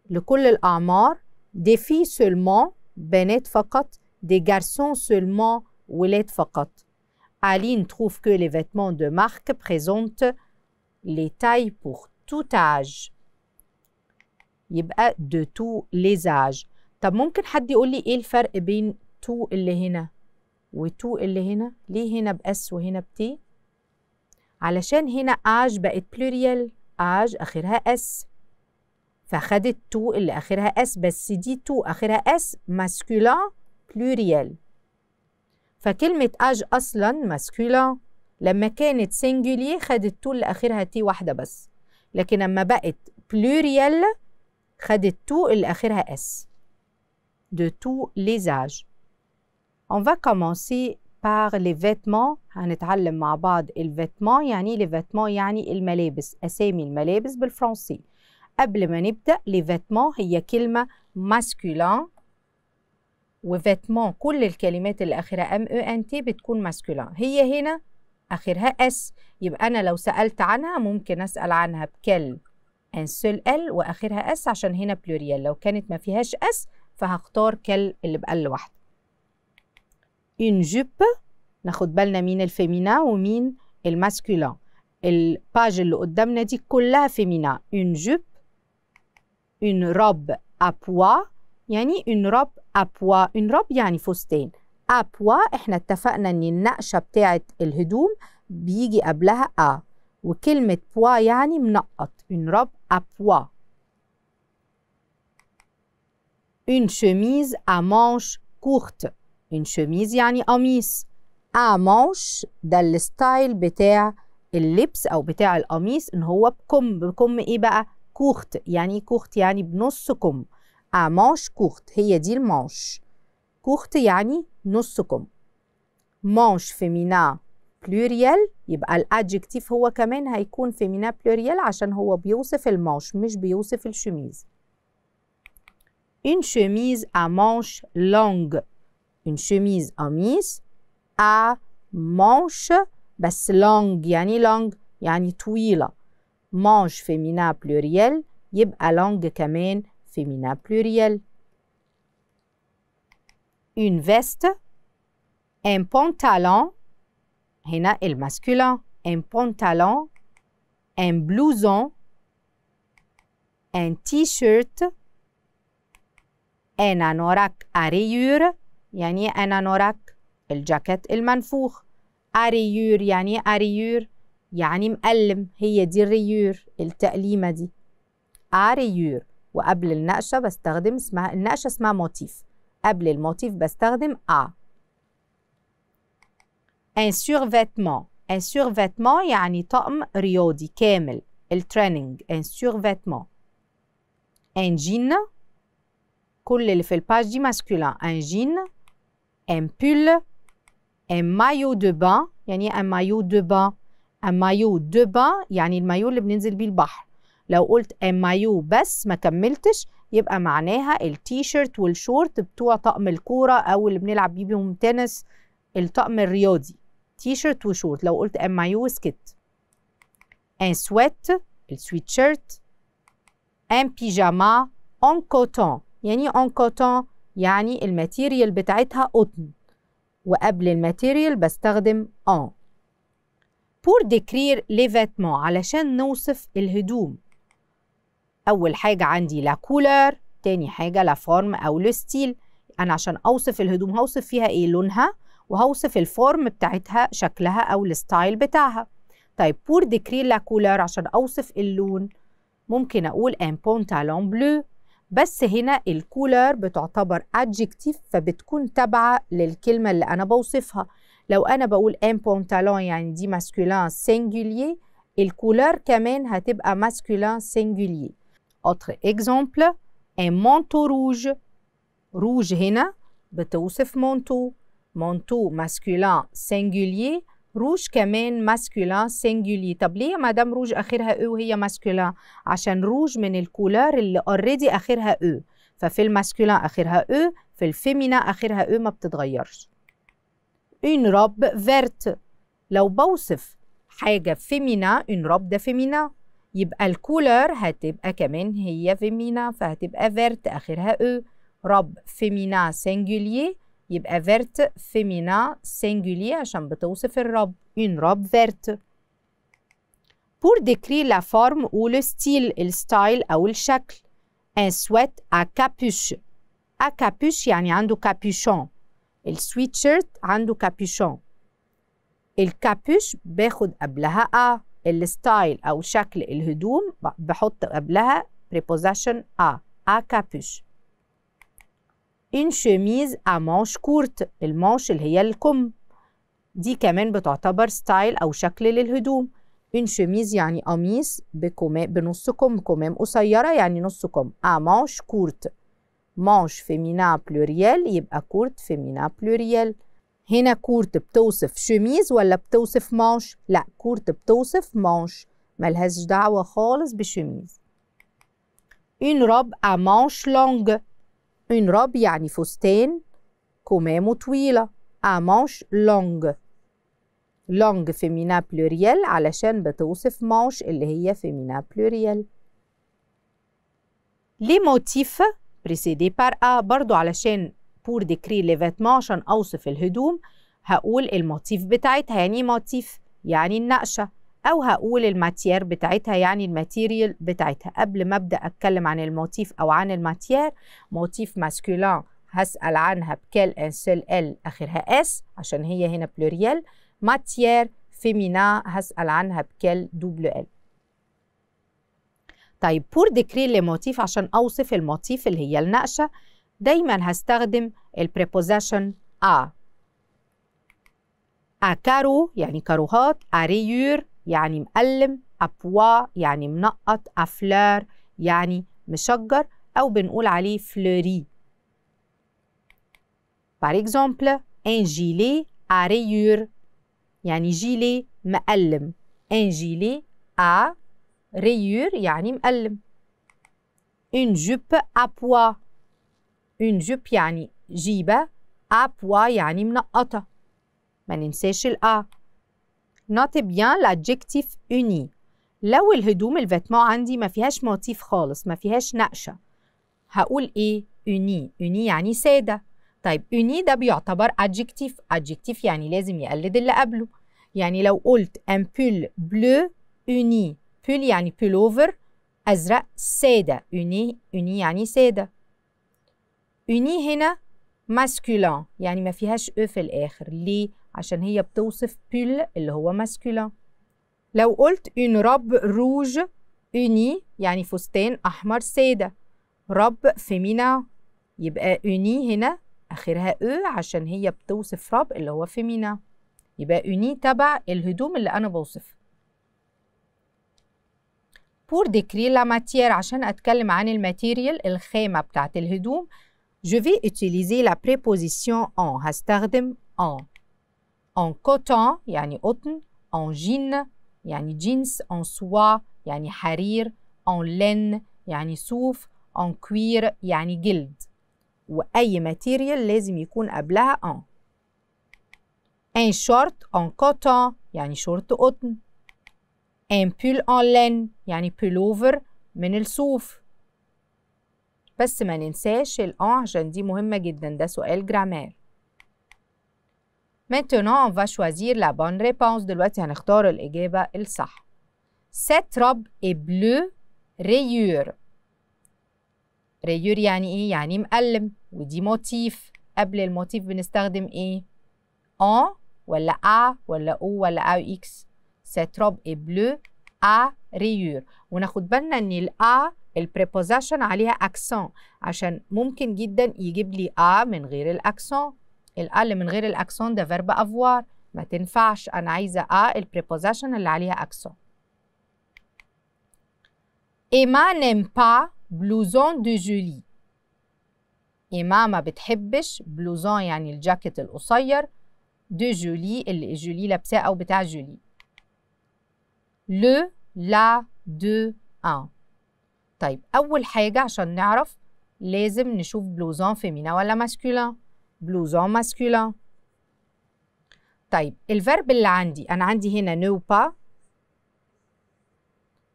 لكل الأعمار des filles seulement بنات فقط des garçons seulement ولاد فقط Aline trouve que les vêtements de marque présentent les tailles pour tout âge يبقى de tous les âges طب ممكن حد يقول لي ايه الفرق بين تو اللي هنا و اللي هنا ليه هنا بأس وهنا بتي علشان هنا آج بقت بلوريال آج آخرها أس فخدت تو اللي آخرها أس بس دي تو آخرها أس ماسكولان بلوريال فكلمة آج أصلا ماسكولان لما كانت سنجولي خدت تو اللي آخرها تي واحدة بس لكن لما بقت بلوريال خدت تو اللي آخرها أس de tous les âges. On va commencer par les vêtements هنتعلم مع بعض الفيتمون يعني لي يعني الملابس اسامي الملابس بالفرنسي قبل ما نبدا لي هي كلمه ماسكولان وفيتمون كل الكلمات اللي اخرها ام او e ان تي بتكون ماسكولان هي هنا اخرها اس يبقى انا لو سالت عنها ممكن اسال عنها بكل ان سول ال واخرها اس عشان هنا بلوريال لو كانت ما فيهاش اس فهختار كل اللي بقل واحده اون جوب ناخد بالنا مين الفيمينا ومين الماسكولين الباج اللي قدامنا دي كلها فيمينا اون جوب اون روب ابوا يعني اون روب ابوا اون روب يعني فستان ابوا احنا اتفقنا ان النقشه بتاعه الهدوم بيجي قبلها ا وكلمه بوا يعني منقط اون روب ابوا اون شميز ا مانش كورت ان شميز يعني قميص اعموش ده الستايل بتاع اللبس او بتاع القميص ان هو بكم بكم ايه بقى كوخت يعني ايه كوخت يعني بنص كم اعموش كوخت هي دي الموش كوخت يعني نص كم موش فيمينا بلوريال يبقى الادجكتيف هو كمان هيكون فيمينا بلوريال عشان هو بيوصف الموش مش بيوصف الشميز ان شميز ا manches لونج une chemise mise. à manche بس long يعني long يعني طويلة manche féminin pluriel يبقى long كمان féminin pluriel une veste un pantalon هنا masculin, un pantalon un blouson un t-shirt un anorak à rayures يعني أنا نورك الجاكيت المنفوخ أريور يعني أريور يعني مقلم هي دي الريور التقليمة دي أريور وقبل النقشة بستخدم اسمها النقشة اسمها موتيف قبل الموتيف بستخدم أ ان فيتمون ان فيتمون يعني طقم رياضي كامل التريننج ان فيتمون ان جين كل اللي في الباج دي ماسكولان ان جين un pull un مايو دو بان يعني ان مايو دو بان ان مايو دو بان يعني المايو اللي بننزل بيه البحر لو قلت ان مايو بس ما كملتش يبقى معناها التيشيرت والشورت بتوع طقم الكوره او اللي بنلعب بيه بيهم تنس الطقم الرياضي تيشيرت وشورت لو قلت ان مايو وسكت ان سويت شيرت. ان بيجاما اون كوتون يعني اون كوتون يعني الماتيريال بتاعتها قطن وقبل الماتيريال بستخدم ان بور ديكرير les علشان نوصف الهدوم أول حاجة عندي لا كولر تاني حاجة لا فورم أو لو ستيل أنا عشان أوصف الهدوم هوصف فيها إيه لونها وهوصف الفورم بتاعتها شكلها أو الستايل بتاعها طيب بور ديكرير لا couleur عشان أوصف اللون ممكن أقول ان بونتالون بلو بس هنا الكولر بتعتبر ادجكتيف فبتكون تابعة للكلمة اللي أنا بوصفها لو أنا بقول ان بونتالون يعني دي ماسكولان singulier الكولر كمان هتبقى ماسكولان singulier Autre exemple ان مونتو روج روج هنا بتوصف مونتو مونتو ماسكولان singulier روج كمان ماسكولان سينجولي طب ليه دام روج اخرها او e وهي ماسكولان عشان روج من الكولار اللي اوريدي اخرها او e. ففي الماسكولان اخرها او e، في الفيمينا اخرها او ما بتتغيرش اون روب فيرت لو بوصف حاجه فيمينا اون روب ده فيمينا يبقى الكولر هتبقى كمان هي فيمينا فهتبقى فيرت اخرها او رب فيمينا سينجولي يبقى فيرت فيمينا سينجولي عشان بتوصف الرب ان رب فيرت pour décrire la forme ou le style الستايل أو الشكل un sweat à capuche à capuche يعني عنده كابوشون السويت شيرت عنده كابوشون الكابوش باخد قبلها ا الستايل أو شكل الهدوم بحط قبلها preposition a à capuche une chemise à مانش كورت المانش اللي هي الكم دي كمان بتعتبر ستايل او شكل للهدوم une chemise يعني قميص بنص كم كمام قصيره يعني نص كم à مانش كورت مانش فيمينا بلوريال يبقى كورت فيمينا بلوريال هنا كورت بتوصف شميز ولا بتوصف مانش لا كورت بتوصف مانش ملهاش دعوة خالص بشميز une robe à manches longues Une robe يعني فستان كمامه طويلة à manche longue لونج فيمينا بلوريال علشان بتوصف مانش اللي هي فيمينا بلوريال لي موتيف بريسيدي بار ا برضو علشان بور ديكري لي فيتمون عشان اوصف الهدوم هقول الموتيف بتاعتها يعني موتيف يعني النقشه او هقول الماتير بتاعتها يعني الماتيريال بتاعتها قبل ما ابدا اتكلم عن الموتيف او عن الماتير موتيف ماسكولان هسال عنها بكل ان سيل ال اخرها اس عشان هي هنا بلوريال ماتير فيمينا هسال عنها بكل دوبل ال طيب بور لي لموتيف عشان اوصف الموتيف اللي هي النقشه دايما هستخدم البريبوزيشن ا أكارو ا كارو يعني كاروهات ا ريور يعني مقلم ابوا يعني منقط افلار يعني مشجر او بنقول عليه فلوري par exemple un gilet à rayures يعني جيلي مقلم un gilet à rayures يعني مقلم une jupe à pois une jupe يعني جيبة à pois يعني منقطة ما ننساش الأ نوتي بيان l'adjectif اوني لو الهدوم الفيتمون عندي ما فيهاش موتيف خالص ما فيهاش نقشة هقول إيه؟ اوني اوني يعني سادة طيب اوني ده بيعتبر ادجكتيف ادجكتيف يعني لازم يقلد اللي قبله يعني لو قلت ان بول بلو اوني بول يعني بولوفر أزرق سادة اوني اوني يعني سادة اوني هنا ماسكولان يعني ما فيهاش أو e في الآخر ليه؟ عشان هي بتوصف بول اللي هو ماسكولين لو قلت ان رب روج اوني يعني فستان احمر ساده رب فيمينا يبقى اوني هنا اخرها او عشان هي بتوصف رب اللي هو فيمينا يبقى اوني تبع الهدوم اللي انا بوصفها بور ديكري لا ماتير عشان أتكلم عن الماتيريال الخامة بتاعت الهدوم je vais utiliser la préposition en هستخدم en en coton يعني قطن en jean يعني جينز en soie يعني حرير en laine يعني صوف en cuir يعني جلد وأي ماتيريال لازم يكون قبلها en ان short en coton يعني شورت قطن ان pull en laine يعني pullover من الصوف بس ما ننساش الان عشان دي مهمة جدا ده سؤال جرامير Maintenant, on va choisir la bonne réponse. دلوقتي هنختار الإجابة الصح. Cette robe est bleue rayure. rayure يعني إيه؟ يعني مقلم ودي موتيف. قبل الموتيف بنستخدم إيه؟ أن ولا أ ولا أو ولا أو إكس. Cette robe est bleue à rayure. وناخد بالنا إن الأ البريبوزيشن عليها أكسون عشان ممكن جدا يجيب لي أ من غير الأكسون. الال من غير الأكسون ده فيرب أفوار ما تنفعش أنا عايزة أ البريبوزيشن اللي عليها أكسون إيما نيم با بلوزون دو جولي إيما ما بتحبش بلوزون يعني الجاكيت القصير دو جولي اللي جولي لابساه أو بتاع جولي لو لا دو أن طيب أول حاجة عشان نعرف لازم نشوف بلوزون فيمينا ولا ماسكولان بلوزون ماسكولان طيب الفيرب اللي عندي انا عندي هنا نو با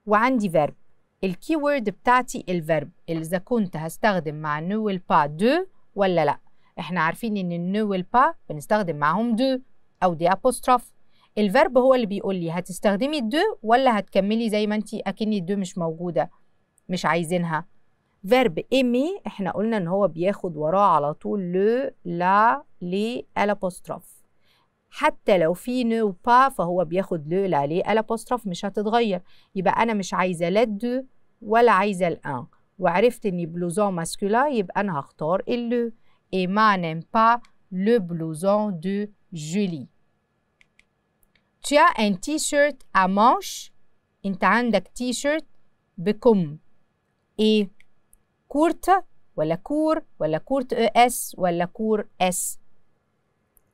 وعندي فيرب الكي وورد بتاعتي الفيرب اذا كنت هستخدم مع نو والبا دو ولا لا احنا عارفين ان النو والبا بنستخدم معاهم دو او دي ابوستروف الفيرب هو اللي بيقول لي هتستخدمي الدو ولا هتكملي زي ما انت اكني الدو مش موجوده مش عايزينها فيرب ايمي احنا قلنا ان هو بياخد وراه على طول لو لا لي الابوستروف حتى لو في نو با فهو بياخد لو لا لي الابوستروف مش هتتغير يبقى انا مش عايزه لا دو ولا عايزه الان وعرفت اني بلوزون ماسكولا يبقى انا هختار اللو اي ما نيم با لو بلوزون دو جولي تيا إن تي شيرت أ مانش انت عندك تي شيرت بكم ايه كورت ولا كور ولا كورت او e اس ولا كور اس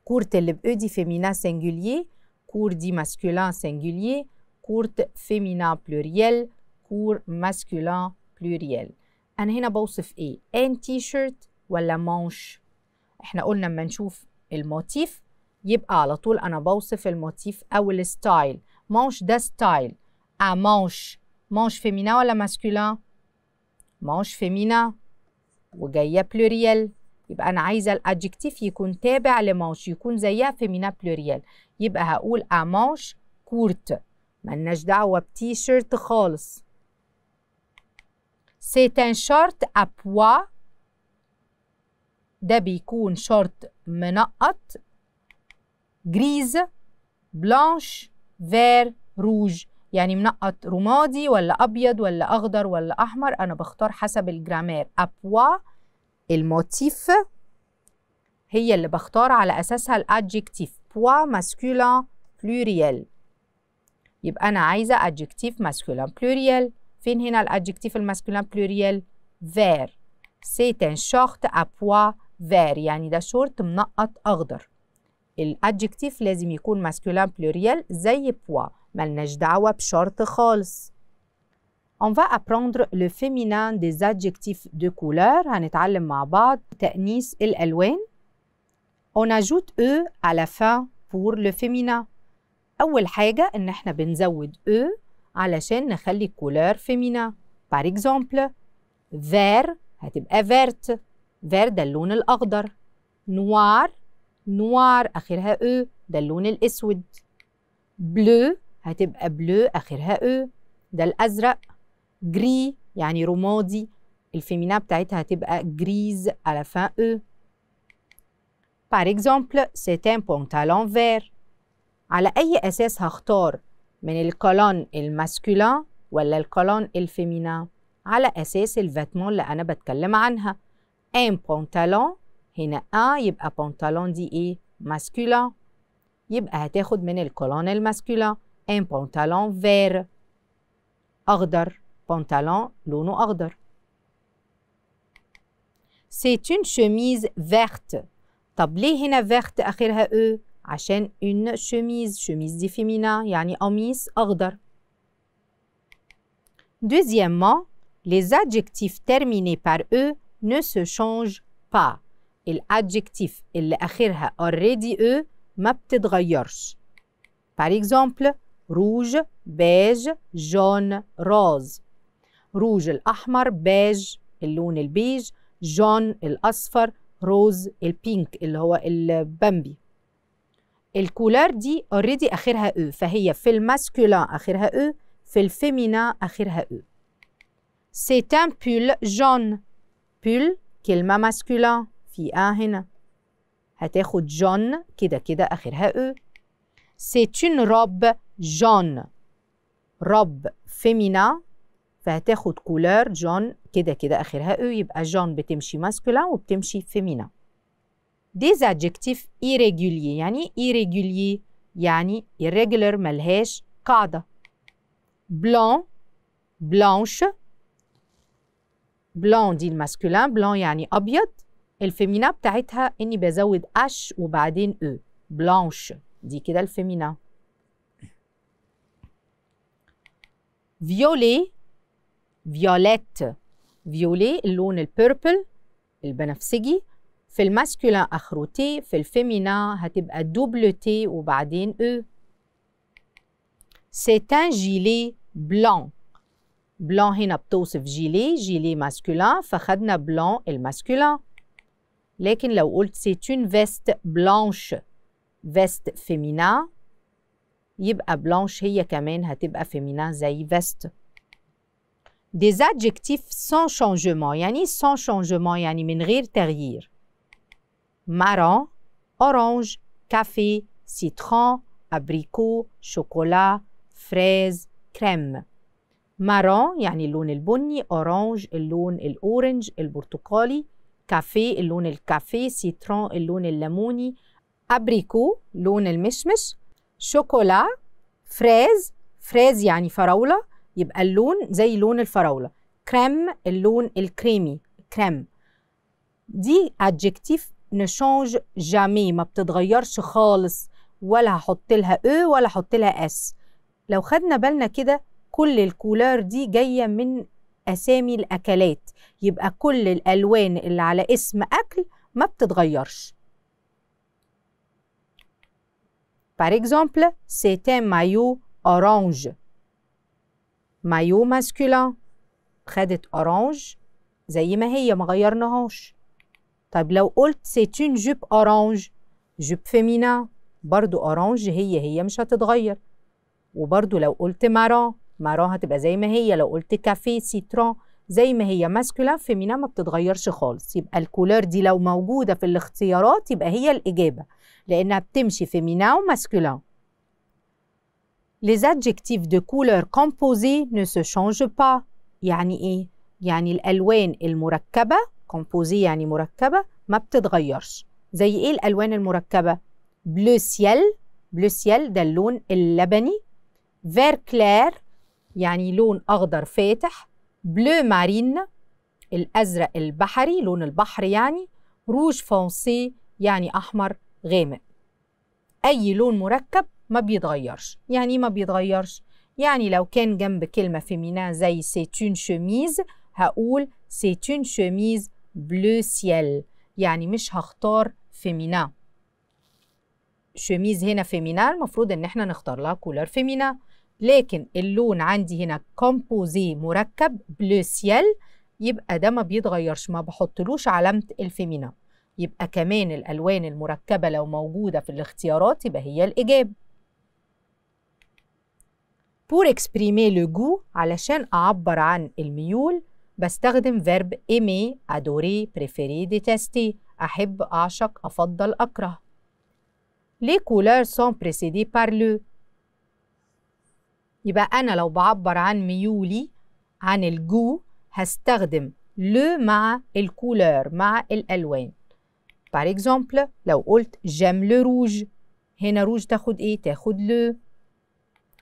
كورت اللي بأو دي فيمينا سنجوليي كور دي ماسكولان سنجوليي كورت فيمينا بلوريال كور ماسكولان بلوريال انا هنا بوصف ايه ان تي شيرت ولا مانش احنا قلنا اما نشوف الموتيف يبقى على طول انا بوصف الموتيف او الستايل مانش ده ستايل ا مانش مانش فيمينا ولا ماسكولان ما هوش فيمينا وجايه بلوريال يبقى انا عايزه الادجكتيف يكون تابع لموش يكون زيها فيمينا بلوريال يبقى هقول امانش كورت ملناش دعوه بتي شيرت خالص سيت ان شورت ابوا ده بيكون شورت منقط جريز بلانش فير روج يعني منقط رمادي ولا ابيض ولا اخضر ولا احمر انا بختار حسب الجرامير ابوا الموتيف هي اللي بختار على اساسها الادجكتيف بوا ماسكولان بلوريال يبقى انا عايزه ادجكتيف ماسكولان بلوريال فين هنا الادجكتيف الماسكولان بلوريال فير سيت ان شورت ابوا فير يعني ده شورت منقط اخضر الادجكتيف لازم يكون ماسكولان بلوريال زي بوا ملناش دعوة بشرط خالص On va apprendre le féminin des adjectifs de couleur هنتعلم مع بعض تأنيس الألوان On ajoute E à la fin pour le féminin أول حاجة إن إحنا بنزود E علشان نخلي الكولار féminin. par exemple vert هتبقى vert vert ده اللون الأخضر noir noir آخرها E ده اللون الأسود bleu هتبقى بلو اخرها او ده الازرق جري يعني رمادي الفيمينا بتاعتها هتبقى جريز على فان او بار exemple, c'est بونتالون فير على أي أساس هختار من الكولون الماسكولان ولا الكولون الفيمينا؟ على أساس الفاتمون اللي أنا بتكلم عنها. ان بونتالون هنا أ يبقى بونتالون دي إيه؟ ماسكولان. يبقى هتاخد من الكولون الماسكولان. un pantalon vert. Order pantalon لونه order. C'est une chemise verte. طب ليه verte akhirha e عشان une chemise chemise دي féminin يعني قميص أخضر. Deuxièmement, les adjectifs terminés par e ne se changent pas. L'adjectif « اللي akhirha already e ما بتتغيرش. Par exemple, روج بيج جون روز روج الأحمر بيج اللون البيج جون الأصفر روز البينك اللي هو البامبي الكولار دي اوريدي اخرها او e، فهي في الماسكولين اخرها او e، في الفيمينا اخرها او سي ان بول جون بول كلمه ماسكولين في اه هنا هتاخد جون كده كده اخرها او سي اون روب جون رب فيمينا فهتاخد كولور جون كده كده اخرها او يبقى جون بتمشي ماسكولين وبتمشي فيمينا ديز ادجكتيف ايريجولي يعني ايريجولي يعني irregular ملهاش قاعدة بلون بلانش بلون دي الماسكولان بلون يعني أبيض الفيمينا بتاعتها إني بزود أش وبعدين أو e. بلانش دي كده الفيمينا فيولي فيوليت فيولي اللون البيربل البنفسجي في الماسكولين اخره تي في الفيمينا هتبقى دوبل تي وبعدين او سيت ان جيلي بلان بلان هنا بتوصف جيلي جيلي ماسكولين فخدنا بلان الماسكولين لكن لو قلت سيت اون فيست بلانش فيست فيمينا يبقى بلانش هي كمان هتبقى فيمينان زي فيست des adjectifs sans changement يعني إيه sans changement يعني من غير تغيير marron orange café citron abricot chocolat fraise crème مارون يعني اللون البني اورانج اللون الاورنج البرتقالي كافي اللون الكافي سيترون اللون الليموني ابريكو لون المشمش شوكولا فريز فريز يعني فراوله يبقى اللون زي لون الفراوله كريم اللون الكريمي كريم دي ادجكتيف نشانج جامي ما بتتغيرش خالص ولا هحط لها او e ولا هحط لها اس لو خدنا بالنا كده كل الكولار دي جايه من اسامي الاكلات يبقى كل الالوان اللي على اسم اكل ما بتتغيرش Par exemple, c'est un maillot orange. Maillot masculin. خدت orange زي ما هي ما غيرناهاش. طب لو قلت c'est une jupe orange jupe féminin برضو orange هي هي مش هتتغير. وبرضو لو قلت marron marron هتبقى زي ما هي لو قلت كافيه citron زي ما هي ماسكولين فيمينا ما بتتغيرش خالص يبقى الكولور دي لو موجوده في الاختيارات يبقى هي الاجابه لأنها بتمشي في مينا masculin. Les adjectifs de couleur composée ne se changent pas. يعني إيه؟ يعني الألوان المركبة composée يعني مركبة ما بتتغيرش. زي إيه الألوان المركبة؟ bleu ciel bleu ciel ده اللون اللبني vert clair يعني لون أخضر فاتح bleu marine الأزرق البحري لون البحر يعني روج فونسي يعني أحمر غامق أي لون مركب ما بيتغيرش يعني ما بيتغيرش يعني لو كان جنب كلمة فيمينا زي سيتون شميز هقول سيتون شميز بلو سيال يعني مش هختار فيمينا شميز هنا فيمينا المفروض ان احنا نختار لها كولر فيمينا لكن اللون عندي هنا كومبوزي مركب بلو سيال يبقى ده ما بيتغيرش ما بحطلوش علامة الفيمينا يبقى كمان الألوان المركبة لو موجودة في الاختيارات يبقى هي الإجابة pour exprimer le goût علشان أعبر عن الميول بستخدم verb aimer, adorer, préférer, détester أحب أعشق أفضل أكره les couleurs sont précédées par le يبقى أنا لو بعبر عن ميولي عن الجو هستخدم لو مع الكولور مع الألوان Par exemple, لو قلت j'aime le rouge هنا روج تاخد ايه؟ تاخد le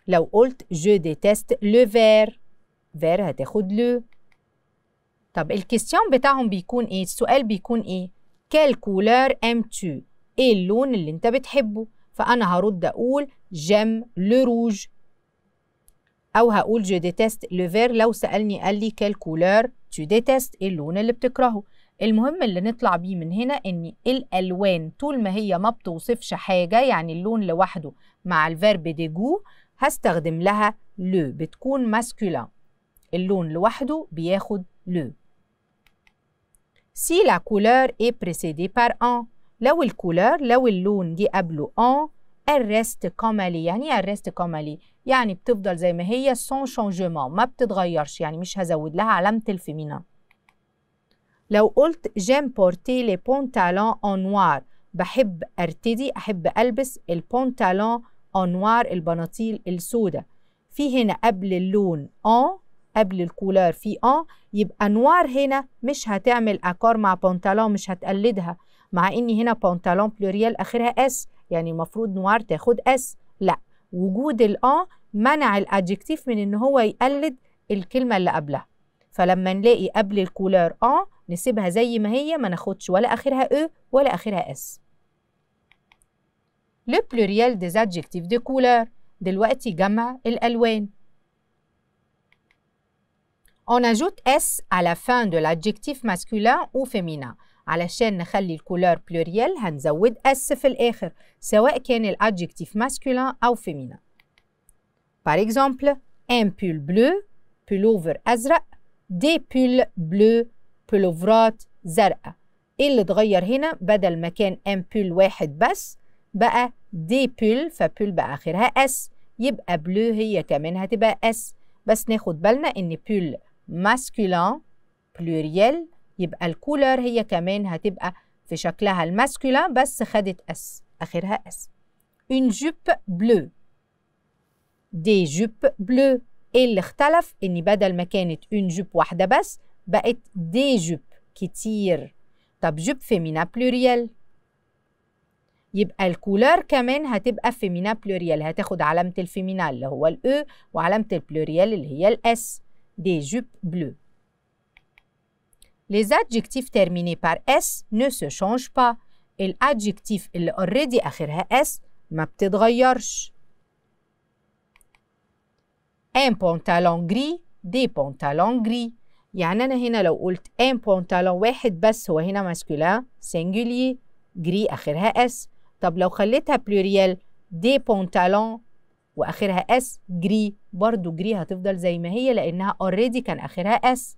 لو قلت je déteste le vert vert هتاخد le طب الكيستيون بتاعهم بيكون ايه؟ السؤال بيكون ايه؟ كال كولار ام تو؟ ايه اللون اللي انت بتحبه؟ فأنا هرد أقول جم لو روج أو هقول جو ديتست لو فير لو سألني قال لي كال كولار تو ديتست اللون اللي بتكرهه المهم اللي نطلع بيه من هنا ان الالوان طول ما هي ما بتوصفش حاجه يعني اللون لوحده مع الفيرب ديجو هستخدم لها لو بتكون ماسكولا اللون لوحده بياخد لو سي la couleur est précédée par ان لو الكولور لو اللون دي قبله ان الريست كومالي يعني ايه الريست كومالي يعني بتفضل زي ما هي سون شانجمون ما بتتغيرش يعني مش هزود لها علامه الفيمينا لو قلت جيم بورتي لي بونتالون انوار بحب ارتدي احب البس البونتالون انوار البناطيل السوداء في هنا قبل اللون اون قبل الكولار في اون يبقى نوار هنا مش هتعمل اكار مع بونتالون مش هتقلدها مع ان هنا بونتالون بلوريال اخرها اس يعني المفروض نوار تاخد اس لا وجود الان منع الادجكتيف من ان هو يقلد الكلمه اللي قبلها فلما نلاقي قبل الكولار ان نسيبها زي ما هي ما ناخدش ولا آخرها أ e ولا آخرها اس لو بلوريال دي زادجكتيف دي كولر دلوقتي جمع الألوان On ajoute S à la fin de l'adjectif masculin ou féminin علشان نخلي الكولور بلوريال هنزود S في الآخر سواء كان الادجكتيف masculin أو féminin Par exemple, un pull bleu, pullover أزرق, des pulls bleus, بلوفرات زرقاء ايه اللي اتغير هنا بدل ما كان امبول واحد بس بقى دي بول فبول بقى اخرها اس يبقى بلو هي كمان هتبقى اس بس ناخد بالنا ان بول ماسكولان بلوريال يبقى الكولر هي كمان هتبقى في شكلها الماسكولان بس خدت اس اخرها اس une جوب بلو دي جوب بلو ايه اللي اختلف ان بدل ما كانت اون جوب واحده بس بقت دي جوب كتير طب جوب فيمينا بلوريال يبقى الكولار كمان هتبقى فيمينا بلوريال هتاخد علامة الفيمينا اللي هو الأو e وعلامة البلوريال اللي هي الأس دي جوب بلو Les adjectifs terminés par S ne se changent pas. الادجكتيف اللي اوريدي اخرها اس ما بتتغيرش Un pantalon جري دي pantalons جري يعني أنا هنا لو قلت ان بونتالون واحد بس هو هنا ماسكولان سنجولي جري آخرها اس طب لو خليتها بلوريال دي بونتالون واخرها اس جري برضو جري هتفضل زي ما هي لانها اوريدي كان اخرها اس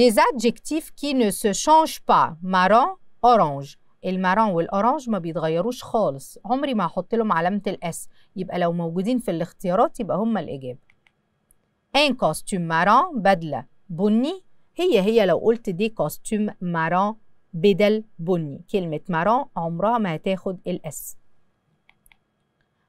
Des adjectifs qui ne se changent pas marron, orange المارون والاورانج ما بيتغيروش خالص عمري ما هحط لهم علامه الاس يبقى لو موجودين في الاختيارات يبقى هما الاجابه ان كوستوم مارون بدله بني هي هي لو قلت دي كوستوم مارون بدل بني كلمه مارون عمرها ما هتاخد الاس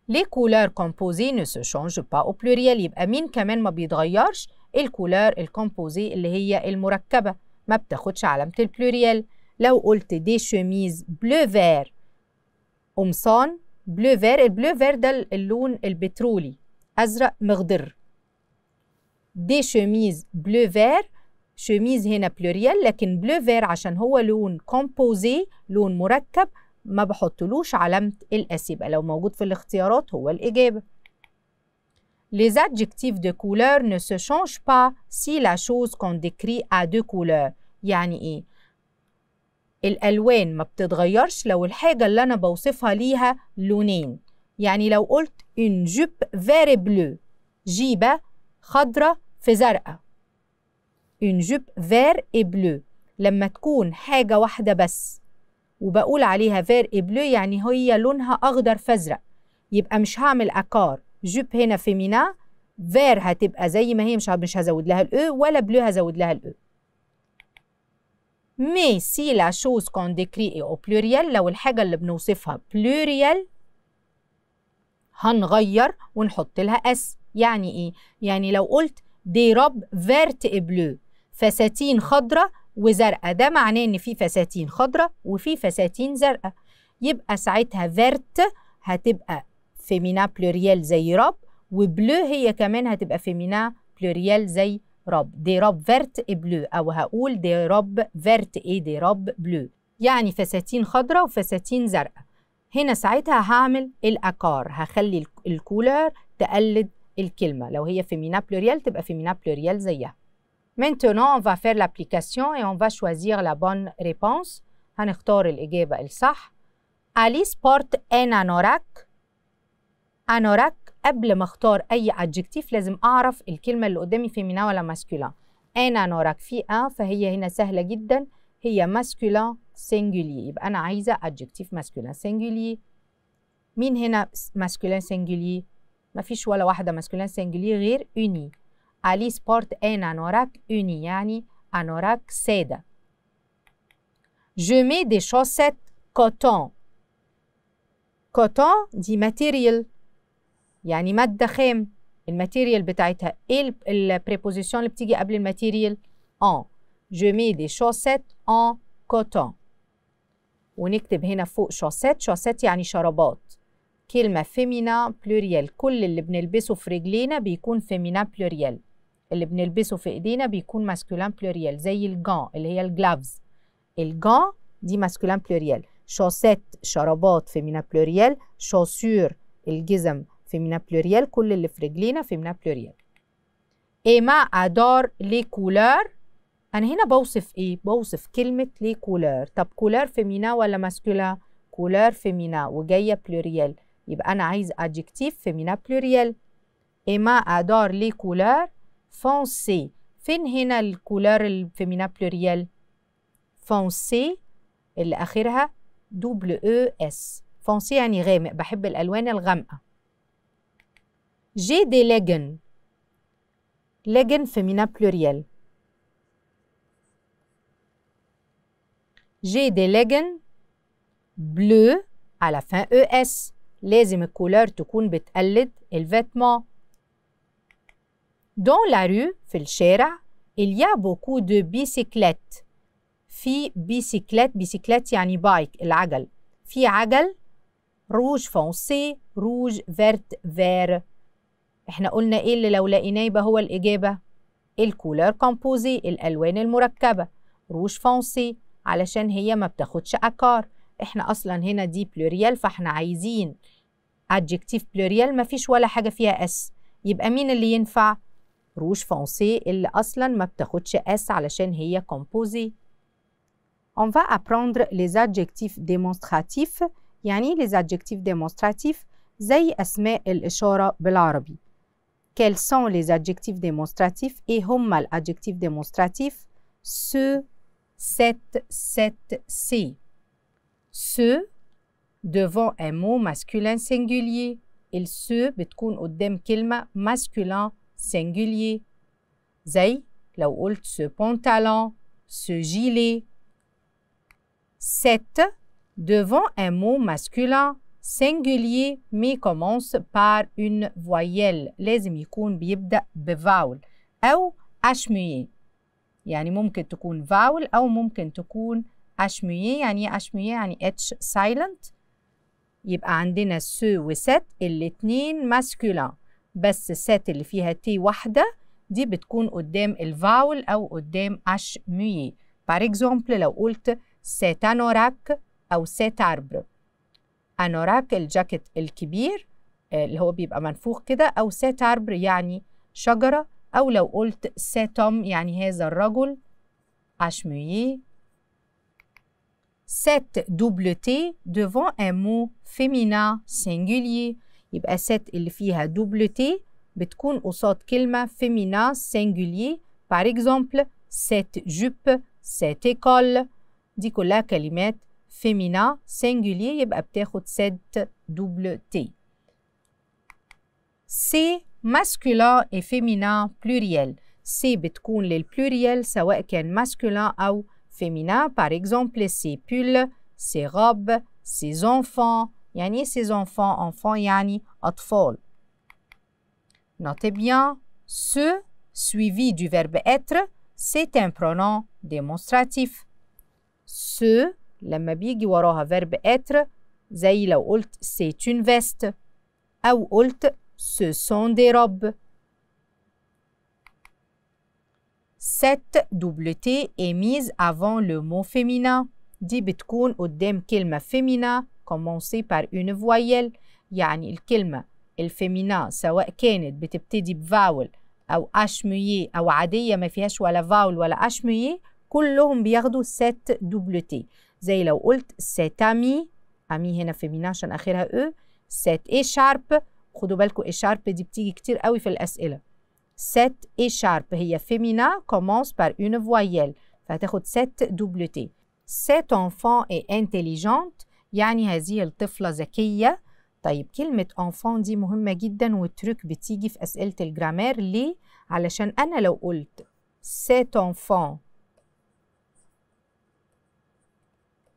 لي كولور كومبوزي نو سو شونج با او بلوريال يبقى مين كمان ما بيتغيرش الكولور الكومبوزي اللي هي المركبه ما بتاخدش علامه البلوريال لو قلت دي شميز بلو فير قمصان بلو فير البلو فير ده اللون البترولي ازرق مخضر دي شميز بلو فير شميز هنا بلوريال لكن بلو فير عشان هو لون كومبوزي لون مركب ما بحطلوش علامة الاس يبقى لو موجود في الاختيارات هو الإجابة. Les adjectifs de couleur ne se changent pas si la chose qu'on décrit a deux couleurs. يعني إيه؟ الألوان ما بتتغيرش لو الحاجة اللي أنا بوصفها ليها لونين يعني لو قلت إن جوب فاري بلو جيبة خضرة في زرقاء إن جوب vert بلو لما تكون حاجة واحدة بس وبقول عليها فير بلو يعني هي لونها أخضر فأزرق يبقى مش هعمل أكار جوب هنا مينا فير هتبقى زي ما هي مش مش هزود لها الأو e ولا بلو هزود لها الأو e. مي سي لا شوز كون ديكري او بلوريال لو الحاجة اللي بنوصفها بلوريال هنغير ونحط لها اس يعني ايه؟ يعني لو قلت دي رب فيرت بلو فساتين خضراء وزرقاء ده معناه ان في فساتين خضراء وفي فساتين زرقاء يبقى ساعتها فيرت هتبقى فيمينا بلوريال زي رب وبلو هي كمان هتبقى فيمينا بلوريال زي راب دي راب فيرت بلو أو هقول دي راب فيرت إيه دي راب بلو يعني فساتين خضراء وفساتين زرقاء هنا ساعتها هعمل الأكار هخلي الكولر تقلد الكلمة لو هي مينا بلوريال تبقى مينا بلوريال زيها Maintenant, on va faire l'application et on va choisir la bonne réponse. هنختار الإجابة الصح. Alice porte un anorak. Anorak قبل ما اختار اي ادجكتيف لازم اعرف الكلمه اللي قدامي فيمينا ولا ماسكولا انا نورك في ا فهي هنا سهله جدا هي ماسكولا سينجولي يبقى انا عايزه ادجكتيف ماسكولا سينجولي مين هنا ماسكولا سينجولي مفيش ولا واحده ماسكولا سينجولي غير اوني اليس بورت انا نورك اوني يعني انوراك ساده Je mets des chaussettes coton. Coton dit matériel. يعني ماده خام الماتيريال بتاعتها ايه البريبوزيشن اللي بتيجي قبل الماتيريال ان جو مي دي شوسيت ان كوتون ونكتب هنا فوق شوسيت شوسيت يعني شرابات كلمه فيمينا بلوريال كل اللي بنلبسه في رجلينا بيكون فيمينا بلوريال اللي بنلبسه في ايدينا بيكون ماسكولان بلوريال زي الجان اللي هي الجلافز الجان دي ماسكولان بلوريال شوسيت شرابات فيمينا بلوريال شوسور الجزم فيمينا بلوريال كل اللي في رجلينا فيمينا بلوريال ايما ادور لي كولور انا هنا بوصف ايه بوصف كلمه لي كولور طب كولور فيمينا ولا ماسكولا كولور فيمينا وجايه بلوريال يبقى انا عايز ادجكتيف فيمينا بلوريال ايما ادور لي كولور فونسي فين هنا الكولور الفيمينا بلوريال فونسي اللي اخرها دبليو او اس فونسي يعني غامق بحب الالوان الغامقه J'ai des leggings. Leggings féminin pluriel. J'ai des leggings bleus à la fin ES. لازم الكولار تكون بتقلد الفيتمون. Dans la rue, في الشارع, il y a beaucoup de bicyclettes. في بيسيكلات بيسيكلات يعني بايك العجل في عجل روج فونسي روج فيرت فير احنا قلنا ايه اللي لو لقيناه يبقى هو الاجابه الكولر كومبوزي الالوان المركبه روج فونسي علشان هي ما بتاخدش اكار احنا اصلا هنا دي بلوريال فاحنا عايزين ادجكتيف بلوريال ما فيش ولا حاجه فيها اس يبقى مين اللي ينفع روج فونسي اللي اصلا ما بتاخدش اس علشان هي كومبوزي On va apprendre les adjectifs démonstratifs يعني إيه les adjectifs démonstratifs زي أسماء الإشارة بالعربي quels sont les adjectifs démonstratifs et homma adjectifs démonstratifs ce, cette, cette, Ce devant un mot masculin singulier. Il se بتكون قدام kilma masculin singulier. زي la قلت ce pantalon, ce gilet. Cette devant un mot masculin singulier مي commence par une voyelle لازم يكون بيبدأ بفاول أو أشمية يعني ممكن تكون فاول أو ممكن تكون أشمية يعني إيه أشمية يعني اتش سايلنت يبقى عندنا سو وست الاتنين ماسكولان بس سات اللي فيها تي واحدة دي بتكون قدام الفاول أو قدام أش ميي بار لو قلت سيت أنوراك أو سيت أربر أنوراك الجاكيت الكبير آه، اللي هو بيبقى منفوخ كده أو ساتاربر يعني شجرة أو لو قلت ساتوم يعني هذا الرجل أشمويي سات doubleté devant un mot féminin يبقى سات اللي فيها تي بتكون قصاد كلمة فيمينا سينجولي par exemple سات جوب سات ايكول دي كلها كلمات féminin singulier يبقى بتاخد cette double T. C masculin et féminin pluriel. C بتكون pluriel, سواء كان masculin ou féminin. Par exemple, ses pulls, ses robes, ses enfants. yani ses enfants, enfants يعني Notez bien, ce suivi du verbe être, c'est un pronom démonstratif. Ce لما بيجي وراها فيرب اتر زي لو قلت سيت اون فيست أو قلت سو سون دي روب cette double T est mise avant le mot féminin دي بتكون قدام كلمة féminin commencée par une voyelle يعني الكلمة الفيمينا سواء كانت بتبتدي بفاول أو أشميي أو عادية ما فيهاش ولا فاول ولا أشميي كلهم بياخدوا ست دوبل تي زي لو قلت سات امي امي هنا فيمين عشان اخرها او سات اي شارب خدوا بالكم اي e شارب دي بتيجي كتير قوي في الاسئله سات اي شارب هي فيمينا كومونس بار اون فوايل فهتاخد سات دوبل تي سات انفون اي انتليجونت يعني هذه الطفله ذكيه طيب كلمة انفون دي مهمة جدا وترك بتيجي في أسئلة الجرامير ليه؟ علشان أنا لو قلت سيت انفون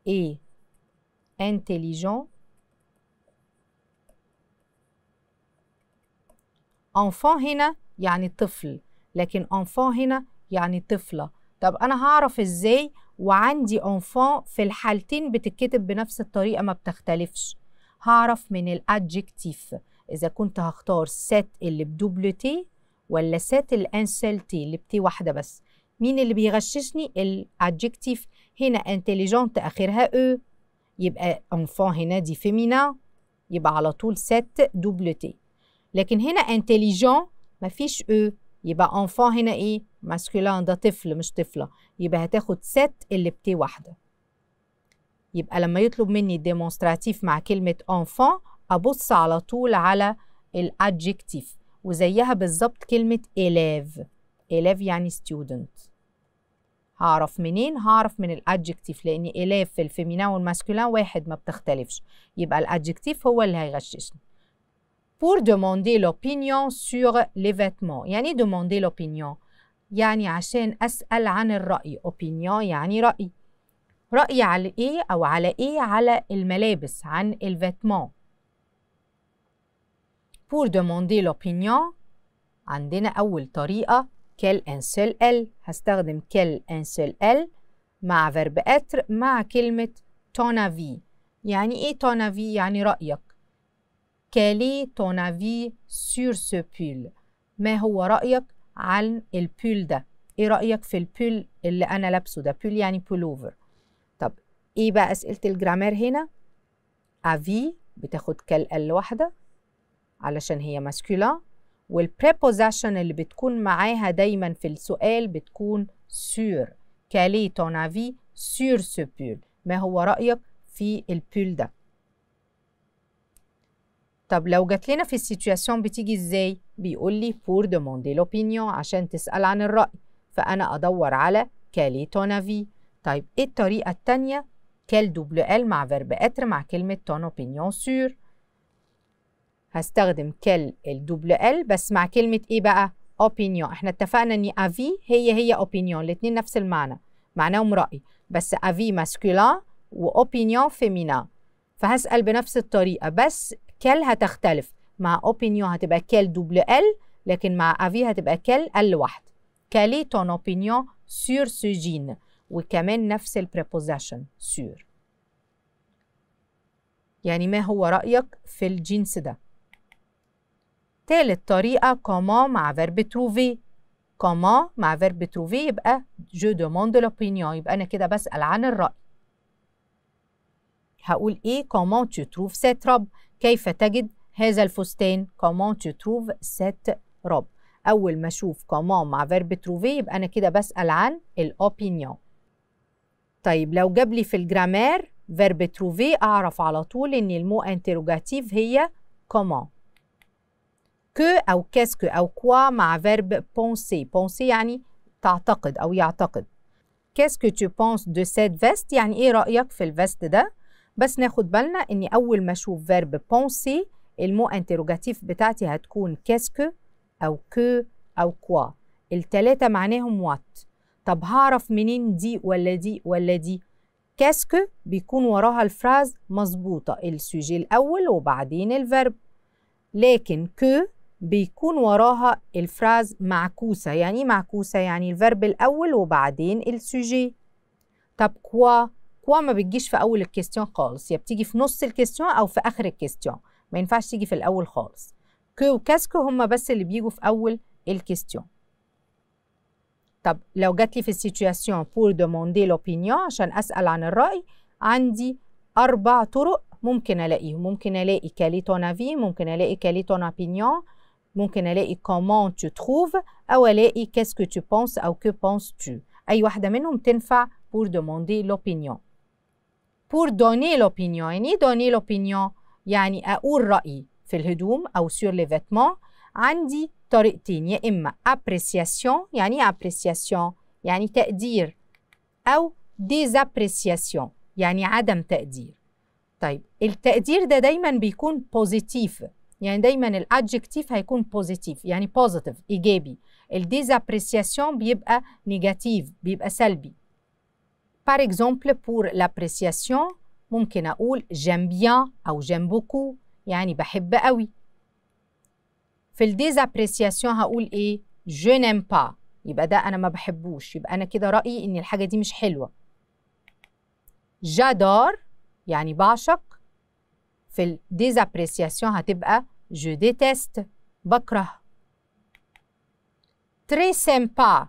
et intelligent. enfant هنا يعني طفل لكن enfant هنا يعني طفلة طب أنا هعرف إزاي وعندي enfant في الحالتين بتتكتب بنفس الطريقة ما بتختلفش هعرف من الادجكتيف إذا كنت هختار سات اللي بدوبلتي ولا سات الانسلتي اللي بتي واحدة بس مين اللي بيغششني الادجكتيف هنا انتليجونت اخرها او e. يبقى انفون هنا دي فيمينا يبقى على طول ست دوبل تي لكن هنا انتليجون مفيش او e. يبقى انفون هنا ايه ماسكولان ده طفل مش طفله يبقى هتاخد ست اللي بتي واحده يبقى لما يطلب مني الديمونستراتيف مع كلمه انفون ابص على طول على الادجكتيف وزيها بالظبط كلمه الاف الاف يعني ستودنت هعرف منين هعرف من الادجكتيف لان الاف في الفيمينا والماسكولين واحد ما بتختلفش يبقى الادجكتيف هو اللي هيغششني pour demander l'opinion sur les vêtements يعني إيه demander l'opinion يعني عشان أسأل عن الرأي opinion يعني رأي رأي على إيه أو على إيه على الملابس عن الفيتمون pour demander l'opinion عندنا أول طريقة كل ان سول ال هستخدم كل ان سول ال مع فيرب اتر مع كلمة تونافي يعني ايه تونافي يعني رأيك كالي تونافي سور سو بول ما هو رأيك عن البول ده ايه رأيك في البول اللي انا لابسه ده بول يعني بولوفر طب ايه بقى اسئلة الجرامير هنا افي بتاخد كال ال واحدة علشان هي ماسكولان والبريبوزيشن اللي بتكون معاها دايما في السؤال بتكون sur كالي est ton avis sur ce ما هو رأيك في البول ده طب لو جات لنا في السيتوياسيون بتيجي ازاي بيقول لي pour demander l'opinion عشان تسأل عن الرأي فأنا أدور على quel est ton avis طيب ايه الطريقة التانية كال دوبل ال مع فيرب اتر مع كلمة ton opinion sur هستخدم كل الدبل ال بس مع كلمه ايه بقى opinion احنا اتفقنا ان افي هي هي opinion الاثنين نفس المعنى معناهم راي بس افي ماسكولان واوبينيون فيمينا فهسال بنفس الطريقه بس كل هتختلف مع اوبينيون هتبقى كل دوبل ال لكن مع افي هتبقى كل ال واحد كالي تون اوبينيون سور سجين وكمان نفس البريبوزيشن سور يعني ما هو رايك في الجنس ده تالت طريقة comment مع verb trouver comment مع verb trouver يبقى je demande l'opinion يبقى أنا كده بسأل عن الرأي هقول إيه comment tu trouves cette robe كيف تجد هذا الفستان comment tu trouves cette robe أول ما أشوف comment مع verb trouver يبقى أنا كده بسأل عن الأوبينيون طيب لو جاب لي في الجرامير verb trouver أعرف على طول إن المو انتروجاتيف هي comment que أو كاسكو أو كوا مع verb penser penser يعني تعتقد أو يعتقد كاسكو tu penses de cette veste يعني إيه رأيك في الفيست ده بس ناخد بالنا إني أول ما أشوف verb penser المو انتروجاتيف بتاعتي هتكون كاسكو أو كو أو كوا التلاتة معناهم وات طب هعرف منين دي ولا دي ولا دي كاسك بيكون وراها الفراز مظبوطة السوجي الأول وبعدين الفيرب لكن كو بيكون وراها الفراز معكوسة يعني إيه معكوسة يعني الفرب الأول وبعدين السجي طب كوا كوا ما بتجيش في أول الكيستيون خالص يا بتيجي في نص الكيستيون أو في آخر الكيستيون ما ينفعش تيجي في الأول خالص كو وكاسكو هما بس اللي بيجوا في أول الكيستيون طب لو جات لي في السيتياسيون بور دوموندي لوبينيون عشان أسأل عن الرأي عندي أربع طرق ممكن ألاقيهم ممكن ألاقي كاليتون أفي ممكن ألاقي كاليتون أبينيون ممكن الاقي comment tu trouves او الاقي qu'est-ce que tu penses او que penses-tu اي واحده منهم تنفع pour demander l'opinion pour donner l'opinion يعني donner l'opinion يعني اقول رايي في الهدوم او sur les vêtements عندي طريقتين يا اما appréciation يعني appréciation يعني تقدير او disappréciation يعني عدم تقدير طيب التقدير ده دايما بيكون بوزيتيف يعني دايما الادجكتيف هيكون بوزيتيف يعني بوزيتيف ايجابي الديزابريسياسيون بيبقى نيجاتيف بيبقى سلبي بار اكزومبل بور لابريسياسيون ممكن اقول جيم بيان او جيم بوكو يعني بحب قوي في الديزابريسياسيون هقول ايه je n'aime pas يبقى ده انا ما بحبوش يبقى انا كده رايي ان الحاجه دي مش حلوه جادار يعني بعشق في الديزابريسياسيون هتبقى جو ديتست بكره تري سيمبا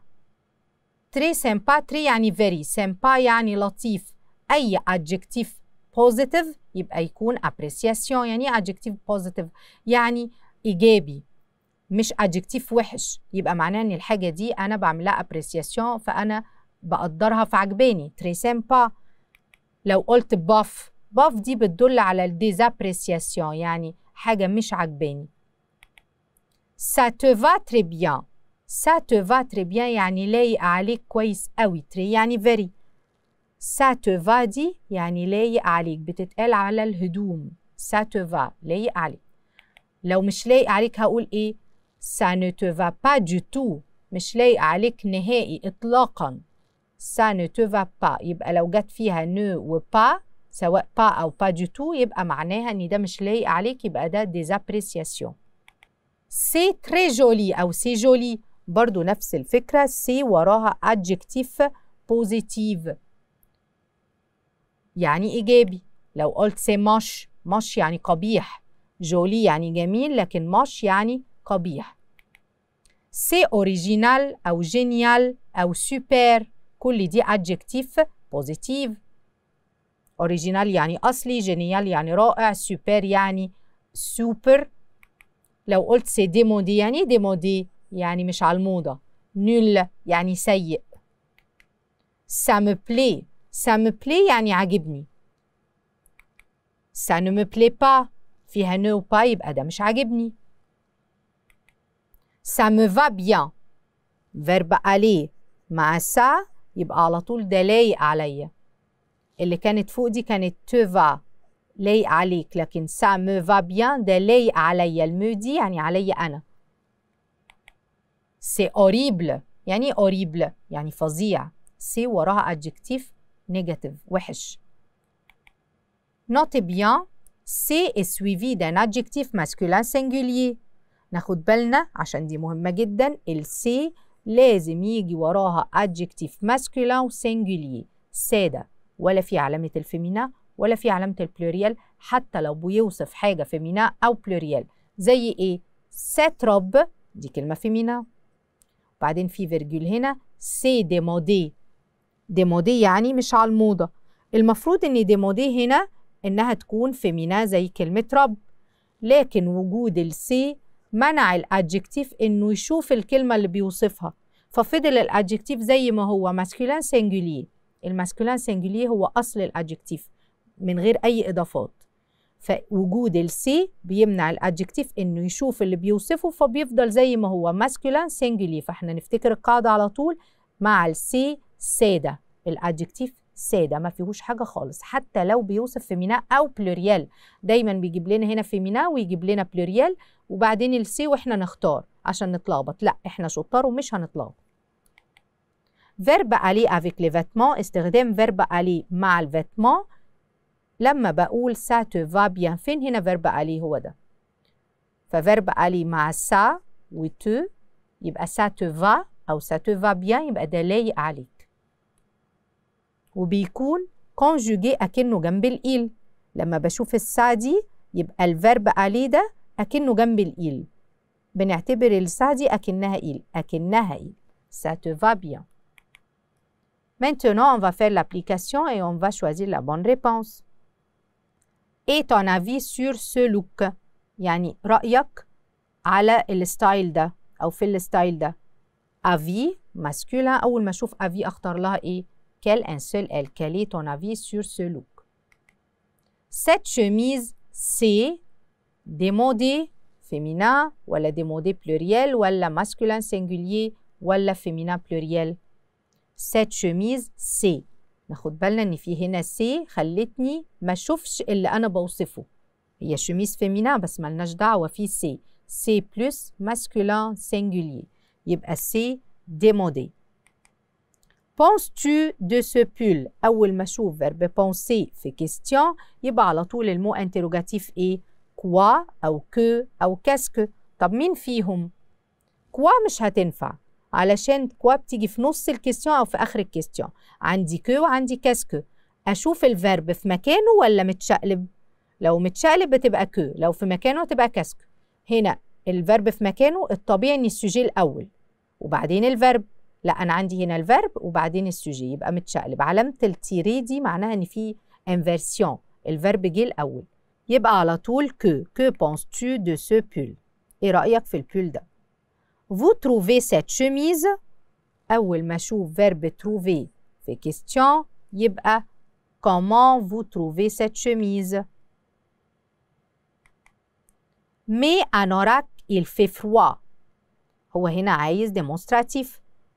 تري سيمبا تري يعني فيري سيمبا يعني لطيف اي ادجكتيف بوزيتيف يبقى يكون ابريسياسيون يعني ايه بوزيتيف يعني ايجابي مش ادجكتيف وحش يبقى معناه ان الحاجه دي انا بعملها ابريسياسيون فانا بقدرها فعجباني تري سيمبا لو قلت باف باف دي بتدل على الديزابريسياسيون يعني حاجة مش عجباني سا تو فا تري بيان سا تو فا تري بيان يعني لايق عليك كويس قوي تري يعني فيري سا تو فا دي يعني لايق عليك بتتقال على الهدوم سا تو فا لايق عليك لو مش لايق عليك هقول ايه سا نو تو فا با دو تو مش لايق عليك نهائي اطلاقا سا نو تو فا با يبقى لو جت فيها نو و سواء با أو با دي تو يبقى معناها إن ده مش لايق عليك يبقى ده ديزابريسياسيون سي تري جولي أو سي جولي برضو نفس الفكرة سي وراها ادجكتيف بوزيتيف يعني إيجابي لو قلت سي ماش ماش يعني قبيح جولي يعني جميل لكن ماش يعني قبيح سي أوريجينال أو جينيال أو سوبر كل دي ادجكتيف بوزيتيف اوريجينال يعني اصلي جينيال يعني رائع سوبر يعني سوبر لو قلت سي ديمودي يعني ديمودي يعني مش على الموضه نول يعني سيء سام بلي سام بلي يعني عاجبني سان مي بلي با فيها نو با يبقى ده مش عاجبني ça فا بيان bien الي مع سا يبقى على طول ده لايق عليا اللي كانت فوق دي كانت توفا لايق عليك لكن سا مو فا بيان ده لايق عليا المو دي يعني عليا انا سي اوريبل يعني اوريبل يعني فظيع سي وراها ادجكتيف نيجاتيف وحش نوت بيان سي سويفي d'un ادجكتيف ماسكولان singulier ناخد بالنا عشان دي مهمة جدا السي لازم يجي وراها ادجكتيف ماسكولان وسينجوليي سادة ولا في علامة الفيمينا ولا في علامة البلوريال حتى لو بيوصف حاجة فيمينا أو بلوريال زي إيه؟ ساتروب دي كلمة فيمينا وبعدين في فيرجول هنا سي ديمودي ديمودي يعني مش على الموضة المفروض إن ديمودي هنا إنها تكون فيمينا زي كلمة رب لكن وجود السي منع الادجكتيف إنه يشوف الكلمة اللي بيوصفها ففضل الادجكتيف زي ما هو ماسكولين سنجولير الماسكولان سنجوليه هو اصل الادجكتيف من غير اي اضافات فوجود السي بيمنع الادجكتيف انه يشوف اللي بيوصفه فبيفضل زي ما هو ماسكولان سنجوليه فاحنا نفتكر القاعده على طول مع السي ساده الادجكتيف ساده ما فيهوش حاجه خالص حتى لو بيوصف في ميناء او بلوريال دايما بيجيب لنا هنا في ميناء ويجيب لنا بلوريال وبعدين السي واحنا نختار عشان نتلخبط لا احنا شطار ومش هنتلخبط فيرب الي avec les vêtements استخدام فيرب الي مع الفيتمون لما بقول سا te va bien فين هنا فيرب الي هو ده ففيرب الي مع سا و تو يبقى سا te va أو سا te va bien يبقى ده لايق عليك وبيكون كونجوجي أكنه جنب الإيل لما بشوف السا دي يبقى الفيرب الي ده أكنه جنب الإيل بنعتبر السا دي أكنها إيل أكنها إيل سا تو فا بيان Maintenant, on va faire l'application et on va choisir la bonne réponse. Et ton avis sur ce look Yani? رأيك على الستايل ده في الستايل avis masculin ou ما avis quel un seul quel est ton avis sur ce look cette chemise c'est démodée féminin ou la démodée pluriel la masculin singulier ou la féminin pluriel سات شوميز سي ناخد بالنا ان في هنا سي خلتني ما اشوفش اللي انا بوصفه هي شوميز فيمينا بس ملناش دعوه في سي سي بلس ماسكولان سينجولير يبقى سي ديمودي Penses-tu de ce pull أول ما أشوف verb penser في question يبقى على طول المو انتروجاتيف إيه؟ quoi أو que أو qu'est-ce طب مين فيهم؟ quoi مش هتنفع علشان كوا بتيجي في نص الكيستيون او في اخر الكيستيون عندي كو وعندي كاسكو اشوف الفيرب في مكانه ولا متشقلب لو متشقلب بتبقى كو لو في مكانه تبقى كاسكو هنا الفيرب في مكانه الطبيعي ان السوجي الاول وبعدين الفيرب لا انا عندي هنا الفيرب وبعدين السوجي يبقى متشقلب علامه التيري دي معناها ان في انفيرسيون الفيرب جه الاول يبقى على طول كو كو بونس تو دو سو بول ايه رايك في البول ده vous trouvez cette chemise أول ما le verbe trouver fait question يبقى comment vous trouvez cette chemise mais à il fait froid هو هنا عايز démonstratif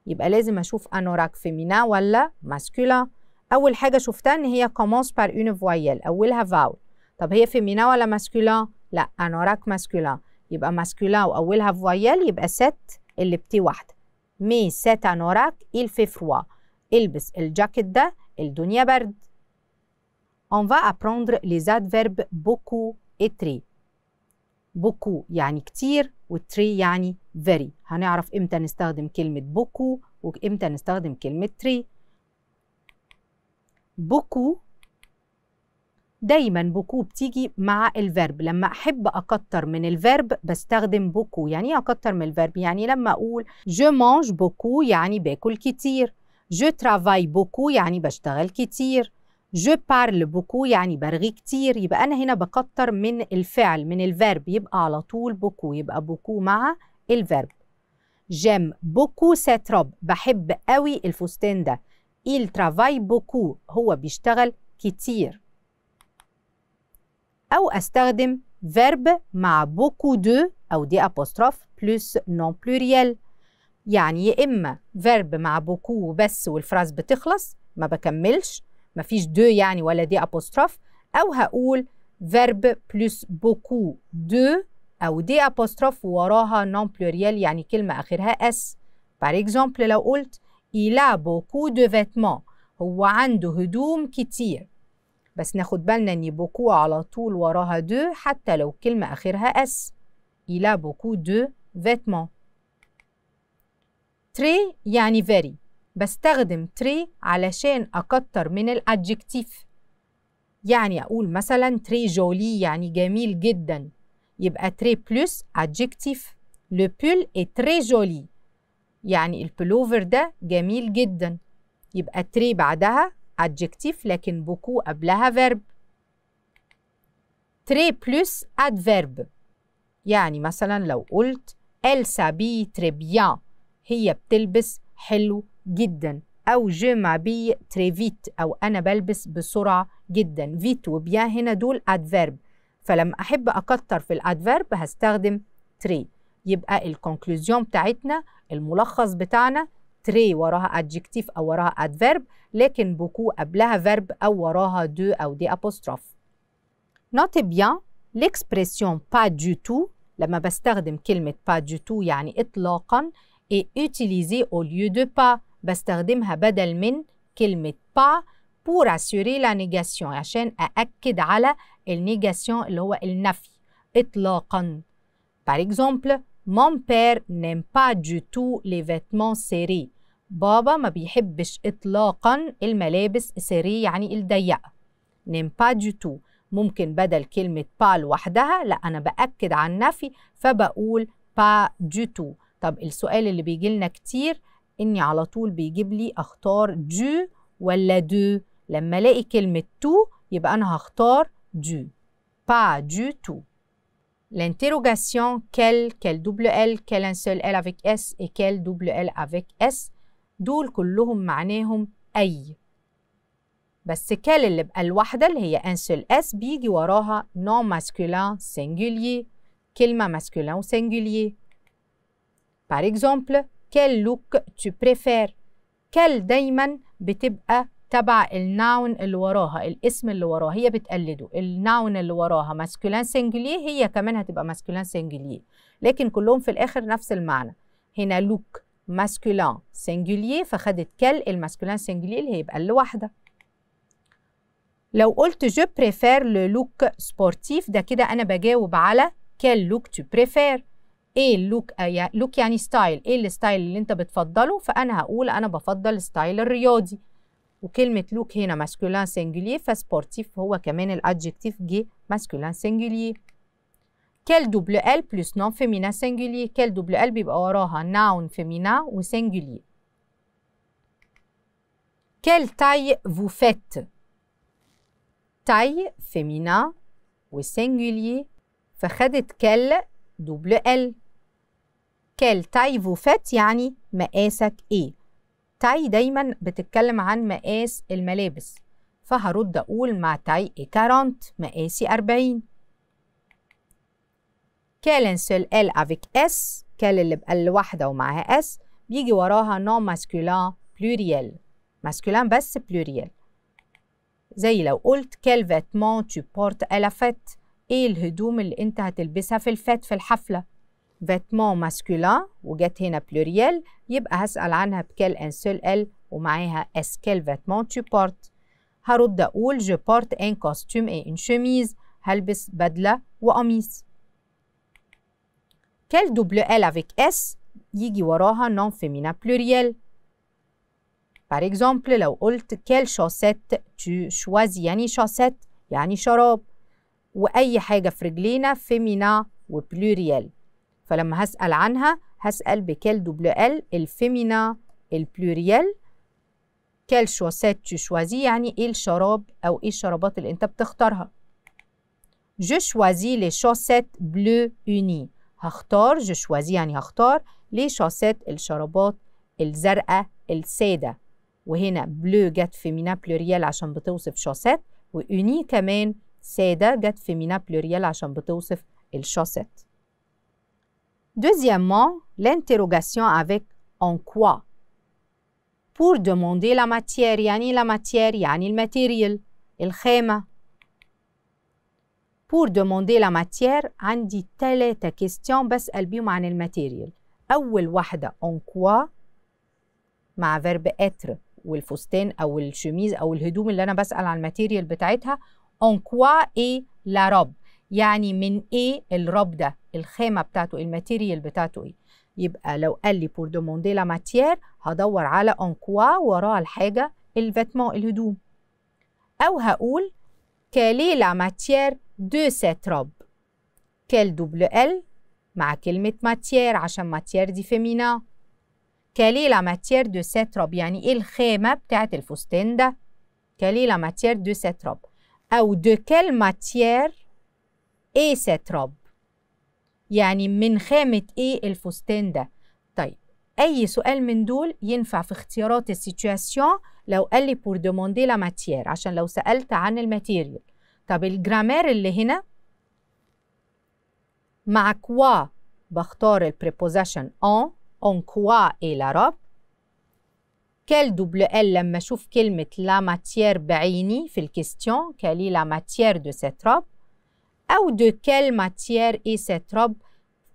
يبقى لازم أشوف anorak féminin ولا masculin أول حاجة شفتها إن هي commence par une voyelle أولها vowel طب هي féminin ولا masculin؟ لا anorak masculin يبقى ماسكولان واولها فويال يبقى ست اللي بتي واحده مي سيت انوراك il fait froid البس الجاكيت ده الدنيا برد on va apprendre les adverbes beaucoup et très beaucoup يعني كتير وتري يعني very هنعرف امتى نستخدم كلمة beaucoup وامتى نستخدم كلمة très beaucoup دايما بوكو بتيجي مع الفيرب لما احب اكتر من الفيرب بستخدم بوكو يعني إيه اكتر من الفيرب يعني لما اقول جو مانج beaucoup يعني باكل كتير جو ترافاي beaucoup يعني بشتغل كتير جو بارل beaucoup يعني برغي كتير يبقى انا هنا بكتر من الفعل من الفيرب يبقى على طول بوكو يبقى بوكو مع الفيرب جيم بوكو ساتروب بحب قوي الفستان ده il travaille beaucoup هو بيشتغل كتير أو أستخدم verb مع beaucoup de أو دي apostrophe plus non pluriel يعني يا إما verb مع beaucoup بس والفراز بتخلص ما بكملش مفيش دو يعني ولا دي apostrophe أو هقول verb plus beaucoup de أو دي apostrophe وراها non pluriel يعني كلمة آخرها s par exemple لو قلت il a beaucoup de vêtements هو عنده هدوم كتير بس ناخد بالنا ان بوكو على طول وراها دو حتى لو كلمة اخرها اس إلى بوكو دو فيتمون تري يعني very بستخدم تري علشان أكتر من الأدجكتيف يعني أقول مثلا تري جولي يعني جميل جدا يبقى تري بلس أدجكتيف لو بول اي تري جولي يعني البلوفر ده جميل جدا يبقى تري بعدها adjectif لكن بوكو قبلها verb تري بلس adverb يعني مثلا لو قلت elle s'habille très bien هي بتلبس حلو جدا أو je m'habille très vite أو أنا بلبس بسرعة جدا vite وبيان هنا دول adverb فلما أحب أكتر في adverb هستخدم تري يبقى الكونكلوزيون بتاعتنا الملخص بتاعنا تري وراها ادجكتيف او وراها ادفيرب لكن بوكو قبلها فيرب او وراها دو او دي ابوستروف نوت بيان l'expression pas du tout لما بستخدم كلمة pas du tout يعني إطلاقا et utilisée au lieu de pas بستخدمها بدل من كلمة pas pour assurer la negation عشان أأكد على النيجاسيون اللي هو النفي إطلاقا par exemple Mon père n'aime pas du tout les vêtements serrés. بابا ما بيحبش إطلاقا الملابس سيري يعني الضيقة. نيم با du تو ممكن بدل كلمة با لوحدها لا أنا بأكد عن نفي فبقول با دو تو. طب السؤال اللي بيجي لنا كتير إني على طول بيجيب لي أختار دو ولا دو. لما ألاقي كلمة تو يبقى أنا هختار دو. با دو تو. L'interrogation quel, quel double L, quel un seul L avec S et quel double L avec S, le « كلهم معناهم Mais quel quel » اللي بقى الوحدة اللي هي un seul S بيجي وراها nom masculin singulier, كلمة masculin ou singulier. Par exemple, quel look tu préfères? Quel دايما بتبقى تبع الناون اللي وراها الاسم اللي وراها هي بتقلده الناون اللي وراها ماسكولان سنجليه هي كمان هتبقى ماسكولان سنجليه لكن كلهم في الاخر نفس المعنى هنا لوك ماسكولان سنجليه فخدت كل الماسكولان سنجليه اللي هيبقى لوحده لو قلت جو بريفير لو لوك سبورتيف ده كده انا بجاوب على كال لوك تو بريفير ايه اللوك آه، لوك يعني ستايل ايه الستايل اللي انت بتفضله فانا هقول انا بفضل ستايل الرياضي وكلمة لوك هنا ماسكولان سنجولير فسبورتيف هو كمان الادجكتيف جي ماسكولان سنجولير كال دوبل ال بلس نون فيمينا سينجولي كال دوبل ال بيبقى وراها ناون فيمينا وسينجولي كال تاي فو فات تاي فيمينا وسينجولي فخدت كال دوبل ال كال تاي فو فات يعني مقاسك ايه تاي دايما بتتكلم عن مقاس الملابس فهرد أقول مع تاي كارانت مقاسي أربعين كالن سل ال افيك اس كال اللي بقل واحدة ومعاها اس بيجي وراها نون ماسكولان بلوريال ماسكولان بس بلوريال زي لو قلت كال فاتمون تو بورت فات ايه الهدوم اللي انت هتلبسها في الفات في الحفلة فيتمون ماسكولان وجت هنا بلوريال يبقى هسأل عنها بكال انسول ال ومعاها اسكال فيتمون تو بورت هرد اقول جو بورت ان كوستوم اي ان شميز هلبس بدلة وقميص كال دوبل ال افيك اس يجي وراها نون فيمينا بلوريال بار اكزومبل لو قلت كال شاسات تو شوازي يعني شاسات يعني شراب وأي حاجة في رجلينا فيمينا وبلوريال فلما هسأل عنها هسأل بكل دوبل ال الفيمينا البلوريال كال شوسات تشوازي يعني ايه الشراب او ايه الشرابات اللي انت بتختارها جو شوازي لي شوسات بلو اوني هختار جو شوازي يعني هختار لي شوسات الشرابات الزرقاء الساده وهنا بلو جت فيمينا بلوريال عشان بتوصف شوسات وأوني كمان سادة جت فيمينا بلوريال عشان بتوصف الشوسات Deuxièmement, l'interrogation avec en quoi pour demander la matière يعني la matière le يعني الماتيريال الخامة pour demander la matière عندي ثلاثة كيستيون بسأل بيهم عن الماتيريال أول واحدة en quoi مع verb être والفستان أو الشميز أو الهدوم اللي أنا بسأل عن الماتيريال بتاعتها en quoi et la robe يعني من إيه الرب ده الخامه بتاعته الماتيريال بتاعته ايه يبقى لو قال لي بور دوموندي لا ماتيير هدور على اون كوا الحاجه الفاتمون الهدوم او هقول كالي لا ماتير دو سيت روب كال دوبل ال مع كلمه ماتير عشان ماتير دي فيمينا كالي لا ماتير دو سيت روب يعني ايه الخامه بتاعه الفستان ده كالي لا ماتير دو سيت روب او دو كال ماتير ايه سيت روب يعني من خامة إيه الفستان ده طيب أي سؤال من دول ينفع في اختيارات السيتواسيون لو قال لي بور دوموندي لا ماتيير عشان لو سألت عن الماتيريال طب الجرامير اللي هنا مع كوا بختار البريبوزيشن ان اون كوا اي لا روب كال دوبل ال لما اشوف كلمة لا ماتيير بعيني في الكيستيون كالي لا ماتيير دو سيت روب أو de quelle matière est cette robe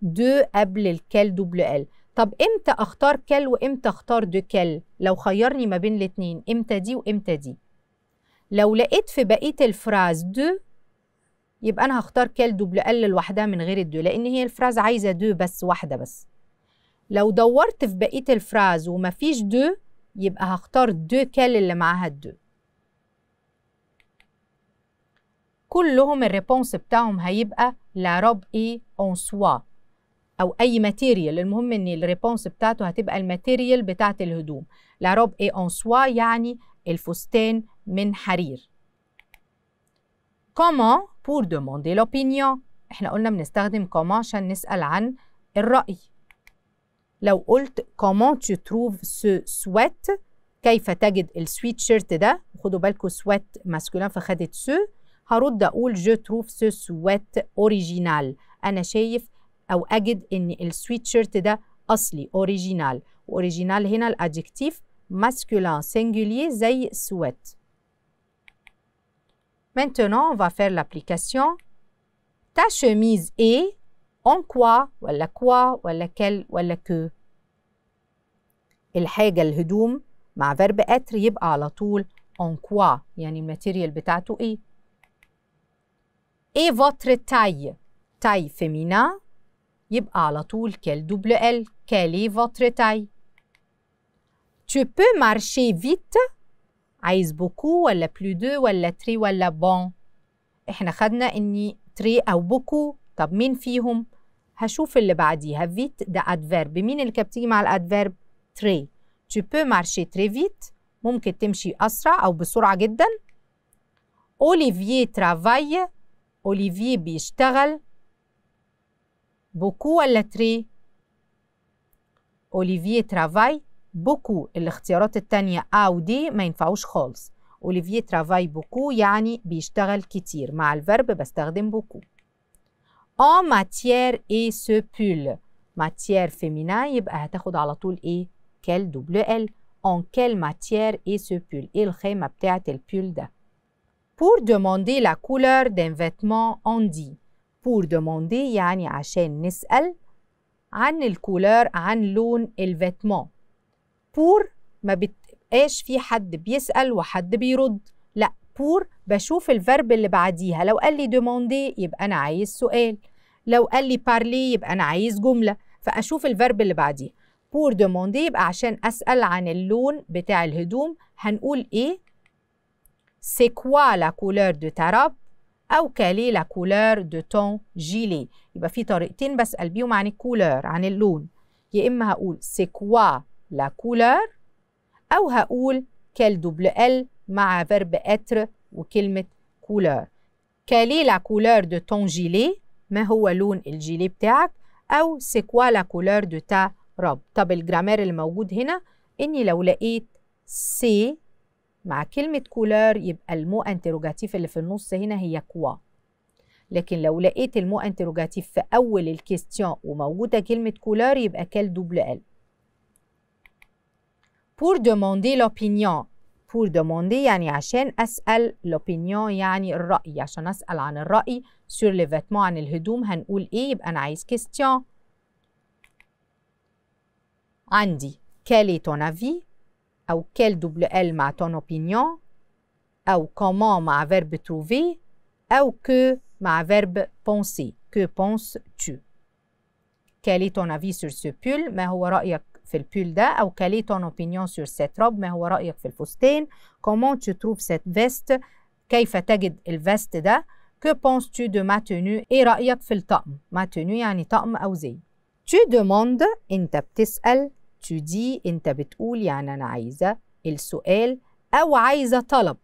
de قبل الكال دوبل ال طب امتى اختار كال وامتى اختار دو كال لو خيرني ما بين الاتنين امتى دي وامتى دي لو لقيت في بقيه الفراز دو يبقى انا هختار كال دوبل ال لوحدها من غير الدو لان هي الفراز عايزه دو بس واحده بس لو دورت في بقيه الفراز ومفيش دو يبقى هختار دو كال اللي معاها الدو كلهم الريبونس بتاعهم هيبقى لا روب اي اون سوا او اي ماتيريال المهم ان الريبونس بتاعته هتبقى الماتيريال بتاعه الهدوم لا روب اي اون سوا يعني الفستان من حرير كومون بور دوموندي لوبينيون احنا قلنا بنستخدم كومون عشان نسأل عن الرأي لو قلت كومون تو تروف سو سويت كيف تجد السويت شيرت ده خدوا بالكم سويت ماسكولين فخدت سو هرد اقول جو تروف سو سويت اوريجينال انا شايف او اجد ان السويت شيرت ده اصلي اوريجينال اوريجينال هنا الادجكتيف ماسكولان singulier زي سويت Maintenant, on va faire l'application. Ta chemise est en quoi ولا quoi ولا quel ولا que. الحاجة الهدوم مع verbe être يبقى على طول en quoi يعني الماتيريال بتاعته ايه. ايه فوتر تاي تاي فيمينا يبقى على طول كال دوبل ال كالي فوتر تاي tu peux marcher vite عايز بوكو ولا بلو دو ولا تري ولا بون احنا خدنا اني تري او بوكو طب مين فيهم هشوف اللي بعديها فيت ده ادفيرب مين اللي كانت بتيجي مع الادفيرب تري tu peux marcher très vite ممكن تمشي اسرع او بسرعه جدا اوليفييه ترافاي أوليفي بيشتغل بوكو ولا تري أوليفي ترافاي بوكو الاختيارات التانية أ ودي ما ينفعوش خالص أوليفيي ترافاي بوكو يعني بيشتغل كتير مع الفرب بستخدم بوكو en matière et ce pull matière féminin يبقى هتاخد على طول ايه كال دوبل ال en quelle matière et ce pull ايه الخامة بتاعة البول ده pour demander la couleur d'un vêtement on dit pour demander يعني عشان نسأل عن الكولور عن لون الفيتمون بور ما بتبقاش في حد بيسأل وحد بيرد لا بور بشوف الفرب اللي بعديها لو قال لي دوموندي يبقى أنا عايز سؤال لو قال لي بارلي يبقى أنا عايز جملة فأشوف الفرب اللي بعديها بور دوموندي يبقى عشان أسأل عن اللون بتاع الهدوم هنقول إيه c'est quoi la couleur de ta robe أو كالي لا كولور دو تون جيلي يبقى في طريقتين بسأل بيهم عن الكولور عن اللون يا إما هقول سي كوا لا كولور أو هقول كال دوبل ال مع فيرب اتر وكلمة كولور كالي لا كولور دو تون جيلي ما هو لون الجيلي بتاعك أو سي كوا لا كولور دو تا رب طب الجرامير اللي موجود هنا إني لو لقيت سي مع كلمة كولار يبقى المو انتروجاتيف اللي في النص هنا هي كوا لكن لو لقيت المو انتروجاتيف في أول الكيستيون وموجودة كلمة كولار يبقى كال دوبل ال pour demander l'opinion pour demander يعني عشان أسأل l'opinion يعني الرأي عشان أسأل عن الرأي sur les vêtements عن الهدوم هنقول إيه يبقى أنا عايز question عندي quel est ton avis أو كال دوبل ال مع تون اوبينيون أو كومون مع فيرب تروفي أو كو مع فيرب بونسي كو بونس تو كالي تون افي سور سو بول ما هو رأيك في البول ده أو كالي تون اوبينيون سور سيت روب ما هو رأيك في الفستان كومون تو تروف سيت فيست كيف تجد الفيست ده كو بونس تو دو ما tenue إيه رأيك في الطقم ما tenue يعني طقم أو زي تو دوموند أنت بتسأل تو دي انت بتقول يعني انا عايزه السؤال او عايزه طلب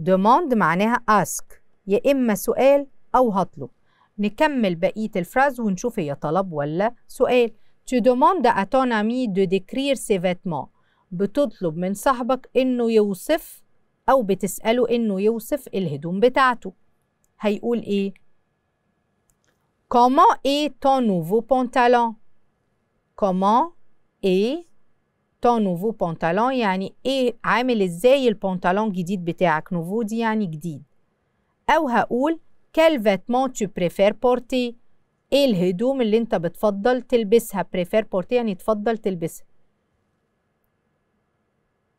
demand معناها ask يا اما سؤال او هطلب نكمل بقيه الفراز ونشوف هي طلب ولا سؤال tu demandes à ton ami de décrire ses vêtements بتطلب من صاحبك انه يوصف او بتساله انه يوصف الهدوم بتاعته هيقول ايه comment est ton nouveau pantalon comment ايه ton nouveau pantalon يعني ايه عامل ازاي البنطلون جديد بتاعك نوفو دي يعني جديد او هقول quel vêtement tu préfères porter ايه الهدوم اللي انت بتفضل تلبسها prefer porter يعني تفضل تلبسها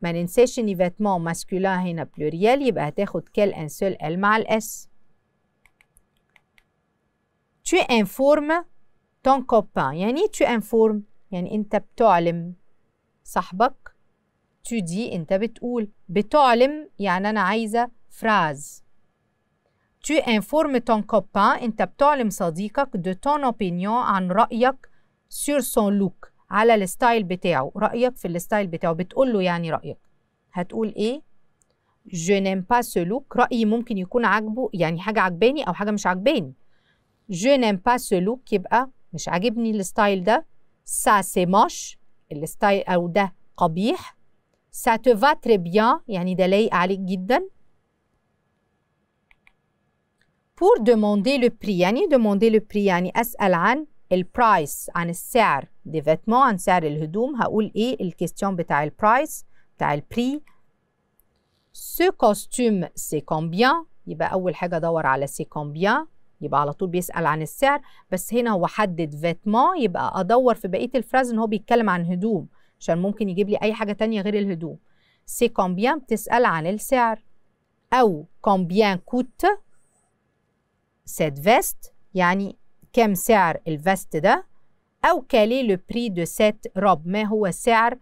ما ننساش ان فاتمون ماسكولان هنا بلوريال يبقى هتاخد كال ان سول ال مع الاس tu informes Ton copain يعني تو inform يعني أنت بتعلم صاحبك تو دي أنت بتقول بتعلم يعني أنا عايزة فراز تو inform ton copain أنت بتعلم صديقك de ton opinion عن رأيك sur son look على الستايل بتاعه رأيك في الستايل بتاعه بتقول له يعني رأيك هتقول إيه je n'aime pas ce look رأيي ممكن يكون عاجبه يعني حاجة عجباني أو حاجة مش عجباني je n'aime pas ce look يبقى مش عاجبني الستايل ده سا سي موش الستايل او ده قبيح سا تو فا تري بيان يعني ده لايق عليك جدا بور دوموندي لو بري يعني دوموندي لو بري يعني اسال عن البرايس عن السعر دي فيتمون عن سعر الهدوم هقول ايه الكيستيون بتاع البرايس بتاع البري سو كوستيم سي كومبيان يبقى اول حاجه ادور على سي كومبيان يبقى على طول بيسال عن السعر بس هنا هو حدد فيتمون يبقى ادور في بقيه الفراز ان هو بيتكلم عن هدوم عشان ممكن يجيب لي اي حاجه تانية غير الهدوم سي كومبيان بتسال عن السعر او كومبيان كوت سيت فيست يعني كام سعر الفيست ده او كالي إيه لو بري دو سيت روب ما هو سعر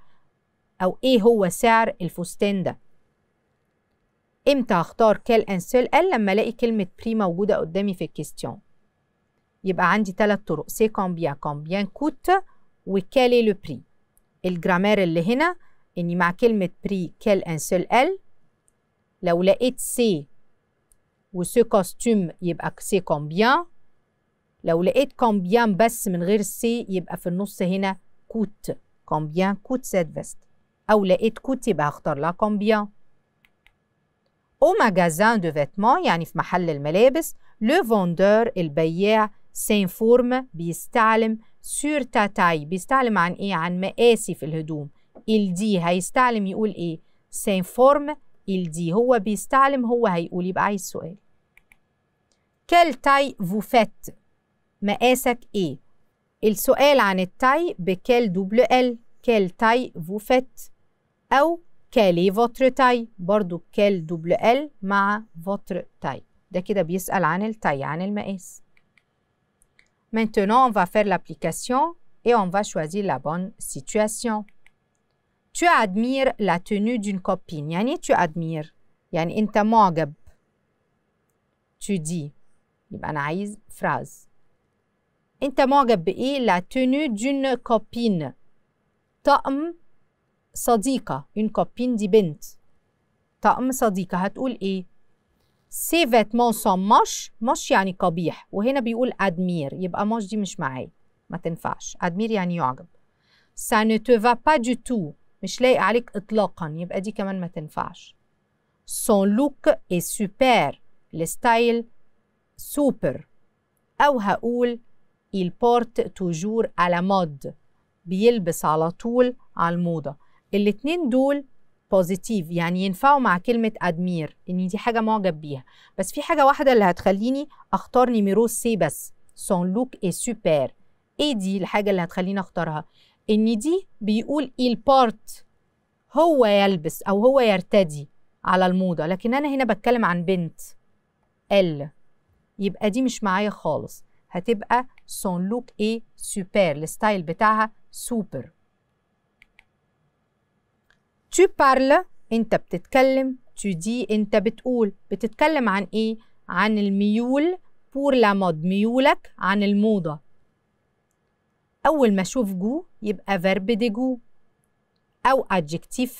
او ايه هو سعر الفستان ده امتى هختار كال ان سيل ال لما الاقي كلمه بري موجوده قدامي في الكيستيون يبقى عندي ثلاث طرق سي كومبيان كومبيان كوت وكالي لو بري الجرامير اللي هنا اني مع كلمه بري كال ان سيل ال لو لقيت سي وسو كوستيم يبقى سي كومبيان لو لقيت كومبيان بس من غير سي يبقى في النص هنا كوت كومبيان كوت سيت فيست او لقيت كوت يبقى هختار لها كومبيان au magasin de vêtements يعني في محل الملابس le vendeur البياع s'informe بيستعلم sur ta taille بيستعلم عن ايه عن مقاسي في الهدوم il dit هيستعلم يقول ايه s'informe il dit هو بيستعلم هو هيقول يبقى عايز سؤال quelle taille vous faites مقاسك ايه السؤال عن التاي بكال دوبل ال كال تاي vous faites او est votre taille. برضو quel double L مع votre taille ده كده بيسأل عن التاي عن المقاس Maintenant, on va faire l'application et on va choisir la bonne situation. Tu admires la tenue d'une copine. يعني tu admires. يعني Tu dis. يبقى انا عايز phrase. Tu معجب La tenue d'une copine. Tom صديقة إن كوبين دي بنت طقم صديقة هتقول إيه؟ سي فيتمون سون مش مش يعني قبيح وهنا بيقول أدمير يبقى مش دي مش معايا ما تنفعش أدمير يعني يعجب سا نو تو فا با دو تو مش لايق عليك إطلاقا يبقى دي كمان ما تنفعش سون لوك اي سوبر الستايل سوبر أو هقول il porte toujours à la mode بيلبس على طول على الموضة الاتنين دول بوزيتيف يعني ينفعوا مع كلمة أدمير إن دي حاجة معجب بيها بس في حاجة واحدة اللي هتخليني أختار نيميرو سي بس سون لوك إي سوبر إيه دي الحاجة اللي هتخليني أختارها إن دي بيقول البارت هو يلبس أو هو يرتدي على الموضة لكن أنا هنا بتكلم عن بنت ال يبقى دي مش معايا خالص هتبقى سون لوك إيه سوبر الستايل بتاعها سوبر tu parles انت بتتكلم tu dis انت بتقول بتتكلم عن ايه عن الميول pour la mode ميولك عن الموضة أول ما أشوف جو يبقى verb دي جو أو adjectif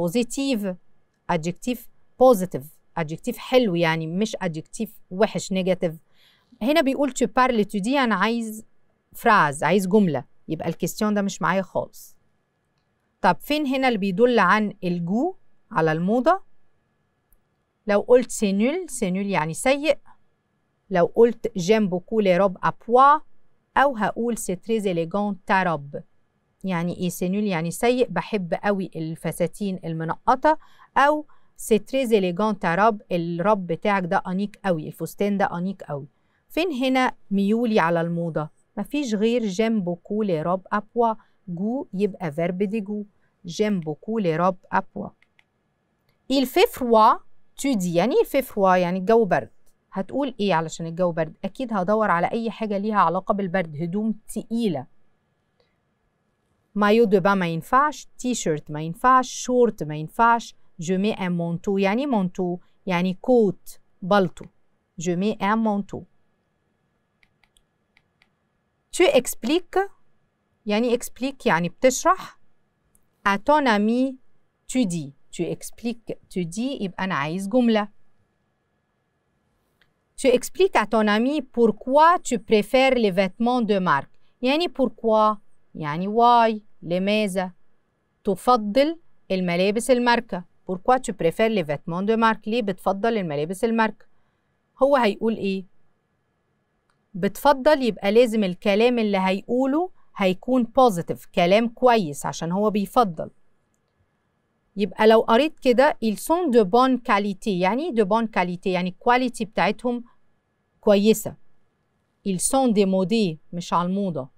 positive adjectif positive adjectif حلو يعني مش adjectif وحش negative هنا بيقول tu parles tu dis أنا عايز فراز عايز جملة يبقى الكيستيون ده مش معايا خالص طب فين هنا اللي بيدل عن الجو على الموضة لو قلت سينول سينول يعني سيء لو قلت جيم بوكو لي روب أبوا أو هقول سي تريز إليجون تا روب يعني إيه سينول يعني سيء بحب قوي الفساتين المنقطة أو سي تريز إليجون تا روب الرب بتاعك ده أنيق قوي الفستان ده أنيق قوي فين هنا ميولي على الموضة مفيش غير جيم بوكو لي روب أبوا جو يبقى فيرب دي جو جيم بوكو لي روب ابوا il fait froid tu dis يعني il fait froid يعني الجو برد هتقول ايه علشان الجو برد اكيد هدور على اي حاجه ليها علاقه بالبرد هدوم تقيله مايو دو با ما ينفعش تي شيرت ما ينفعش شورت ما ينفعش جو مي ان مونتو يعني مونتو يعني كوت بالطو جو مي ان مونتو tu expliques يعني اكسبليك يعني بتشرح اتونامي تو دي تو اكسبليك تو دي يبقى انا عايز جمله تو اكسبليك اتونامي بوركوا تو بريفير لي فيتمون دو مارك يعني بوركوا يعني واي لماذا تفضل الملابس الماركه بوركوا تو بريفير لي فيتمون دو مارك ليه بتفضل الملابس الماركه هو هيقول ايه بتفضل يبقى لازم الكلام اللي هيقوله هيكون بوزيتيف كلام كويس عشان هو بيفضل يبقى لو قريت كده السون دو بون كاليتي يعني دو بون كاليتي يعني الكواليتي بتاعتهم كويسه السون دي مودي مش على الموضه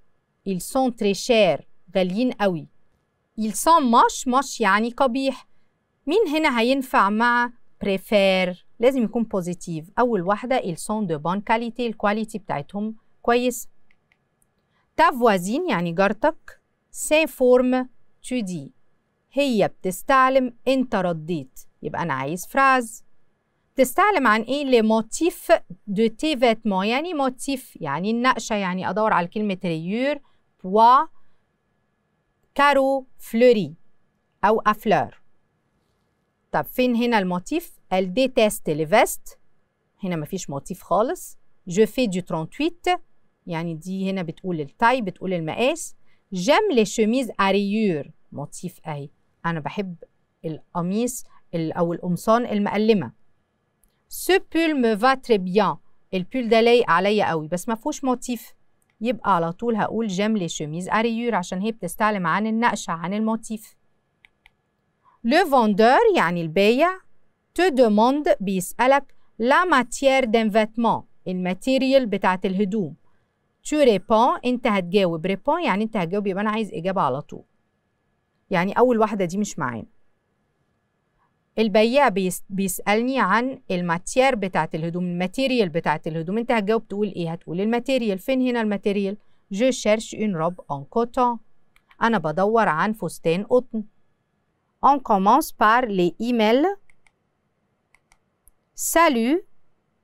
السون شير غاليين قوي السون ماش ماش يعني قبيح مين هنا هينفع مع بريفير لازم يكون بوزيتيف اول واحده السون دو بون كاليتي الكواليتي بتاعتهم كويسة تا فوازين يعني جارتك سي فورم تو دي هي بتستعلم انت رديت يبقى انا عايز فراز تستعلم عن ايه موتيف دو تي فيتمون يعني موتيف يعني النقشه يعني ادور على كلمه ريور بوا كارو فلوري او افلور طب فين هنا الموتيف ال ديتيست لي فيست هنا مفيش موتيف خالص جو في دي 38 يعني دي هنا بتقول التاي بتقول المقاس جام لي شوميز اريور موتيف اهي انا بحب القميص او القمصان المقلمه سو بول مو فا تري بيان البول ده لايق عليا قوي بس ما فيهوش موتيف يبقى على طول هقول جام لي شوميز اريور عشان هي بتستعلم عن النقشه عن الموتيف لو فوندور يعني البايع تو دوموند بيسالك لا ماتيير دان فيتمون الماتيريال بتاعت الهدوم تو ريبون انت هتجاوب ريبون يعني انت هتجاوب يبقى انا عايز اجابه على طول يعني اول واحده دي مش معانا البياع بيس بيسالني عن الماتير بتاعت الهدوم الماتيريال بتاعت الهدوم انت هتجاوب تقول ايه هتقول الماتيريال فين هنا الماتيريال جو شيرش اون روب اون كوتون انا بدور عن فستان قطن اون كومونس بار لي ايميل سالو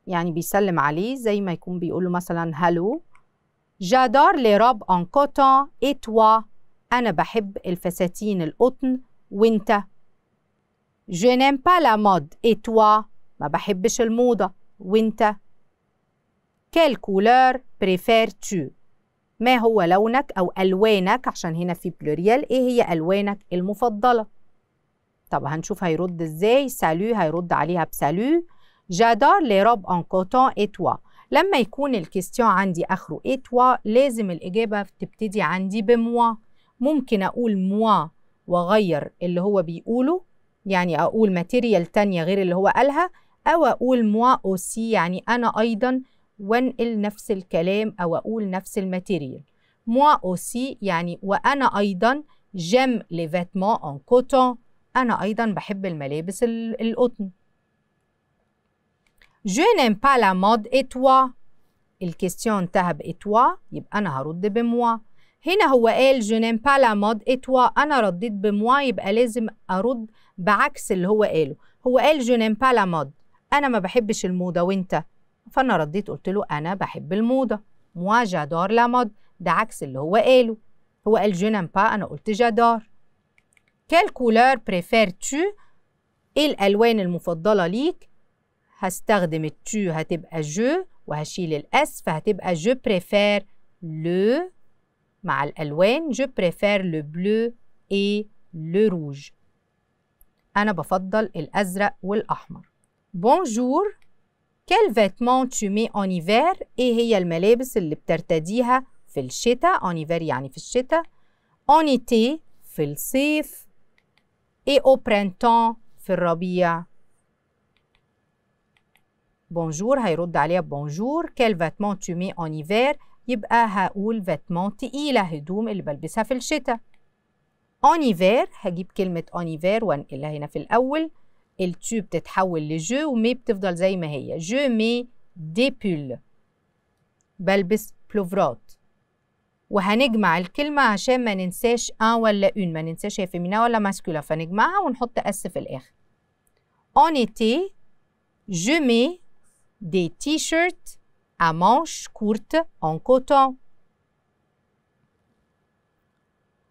يعني بيسلم عليه زي ما يكون بيقول له مثلا هالو جادار لراب ان كوتون اتوا أنا بحب الفساتين القطن وأنت جو نيم با لا مود اتوا ما بحبش الموضة وأنت كال كولور بريفير تو ما هو لونك أو ألوانك عشان هنا في بلوريال إيه هي ألوانك المفضلة طب هنشوف هيرد إزاي سالو هيرد عليها بسالو جادار لي روب أن كوتون إتوا لما يكون الكيستيون عندي اخره اتوا لازم الاجابه تبتدي عندي بموا ممكن اقول موا واغير اللي هو بيقوله يعني اقول ماتيريال تانية غير اللي هو قالها او اقول موا اوسي يعني انا ايضا وانقل نفس الكلام او اقول نفس الماتيريال موا اوسي يعني وانا ايضا جم لي فيتمون ان كوتون انا ايضا بحب الملابس القطن Je n'aime pas la mode et toi الكيستيون انتهى بإتوا يبقى أنا هرد بموا هنا هو قال جو نيم با لا مود إتوا أنا رديت بموا يبقى لازم أرد بعكس اللي هو قاله هو قال جو n'aime pas la mode أنا ما بحبش الموضة وأنت فأنا رديت قلت له أنا بحب الموضة موا جادار لا mode ده عكس اللي هو قاله هو قال جو n'aime pas أنا قلت جادار كال كولار بريفير تو إيه الألوان المفضلة ليك هستخدم تو هتبقى جو وهشيل الاس فهتبقى جو بريفير لو مع الالوان جو بريفير لو بلو اي لو روج انا بفضل الازرق والاحمر بونجور كال فيتمون تو مي اون ايفير ايه هي الملابس اللي بترتديها في الشتاء اون ايفير يعني في الشتاء اون ايتي في الصيف اي او برينتون في الربيع بونجور هيرد عليها بونجور كال فاتمون تو مي اون ايفير يبقى هقول فاتمون تقيلة هدوم اللي بلبسها في الشتاء اون ايفير هجيب كلمة اون ايفير وانقلها هنا في الأول التو بتتحول لجو ومي بتفضل زي ما هي جو مي دي بول بلبس بلوفرات وهنجمع الكلمة عشان ما ننساش ان ولا اون ما ننساش هي فيمينا ولا ماسكولا فنجمعها ونحط اس في الآخر اون ايتي جو مي des t-shirts à manches courtes en coton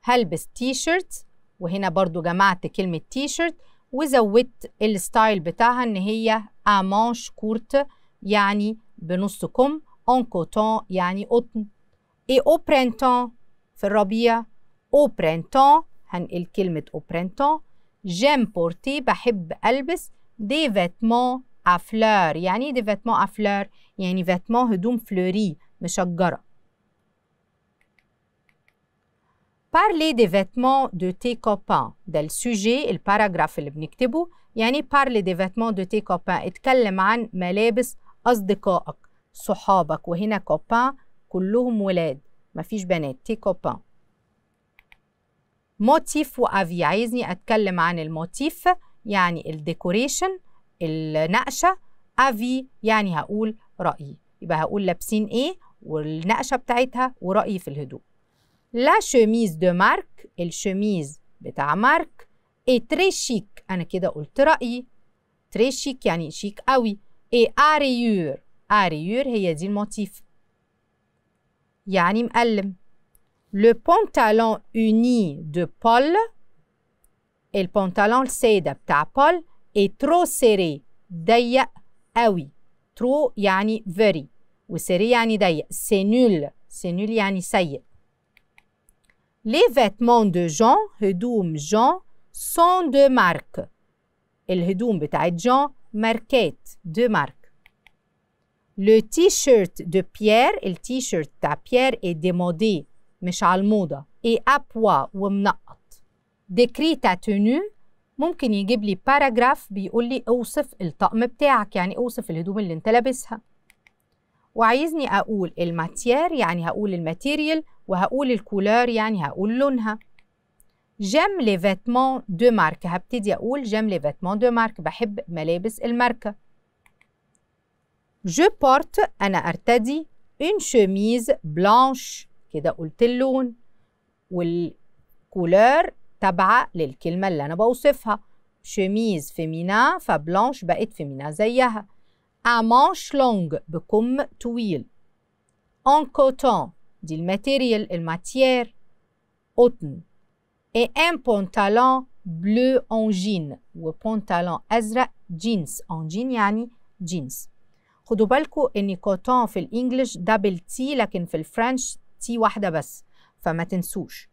هلبس t-shirts وهنا برضو جمعت كلمة t-shirt وزودت الستايل بتاعها ان هي à manches courtes يعني بنص كم en coton يعني قطن et au printemps في الربيع au printemps هنقل كلمة au printemps j'aime porter بحب ألبس des vêtements افلار يعني ايه دي فيتمون افلار يعني فيتمون هدوم فلوري مشجره بارلي des vêtements de tes copains. ده السوجي الباراجراف اللي بنكتبه يعني بارلي des vêtements de tes copains. اتكلم عن ملابس أصدقائك صحابك وهنا كوبان كلهم ولاد مفيش بنات تي copains. موتيف وأفي عايزني أتكلم عن الموتيف يعني الديكوريشن النقشة أفي يعني هقول رأيي يبقى هقول لابسين إيه والنقشة بتاعتها ورأيي في الهدوء لا شميز دو مارك الشميز بتاع مارك اي تري شيك أنا كده قلت رأيي تري شيك يعني شيك قوي اي أريور أريور هي دي الموتيف يعني مقلم لو بونتالون اوني دو بول البنطلون السيدة بتاع بول est trop serré ضيق قوي ah trop يعني very serré يعني ضيق c'est nul c'est nul يعني سيء les vêtements de Jean هدوم Jean sont de marque الهدوم بتاعت Jean ماركات de marque le t-shirt de Pierre le t-shirt de Pierre est démodé مش على الموضة et à poids ومنقط Décris ta tenue ممكن يجيب لي باراجراف بيقول لي اوصف الطقم بتاعك يعني اوصف الهدوم اللي انت لابسها وعايزني اقول الماتير يعني هقول الماتيريال وهقول الكولور يعني هقول لونها جيم لي فيتمون دو مارك هبتدي اقول جيم لي فيتمون دو مارك بحب ملابس الماركه جو بورت انا ارتدي اون شوميز بلانش كده قلت اللون والكولور تابعة للكلمة اللي أنا بوصفها شميز فيمينا فبلانش بقت فيمينا زيها أمانش لونج بكم طويل أن كوتون دي الماتيريال الماتيير قطن et un pantalon bleu en jean وبنطلون أزرق جينز en jean يعني جينز خدوا بالكو ان كوتون في الانجليش دبل تي لكن في الفرنش تي واحدة بس فما تنسوش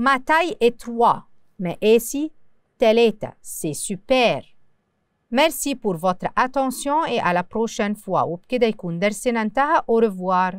Ma taille est 3, mais ici, telle est. C'est super. Merci pour votre attention et à la prochaine fois Au revoir.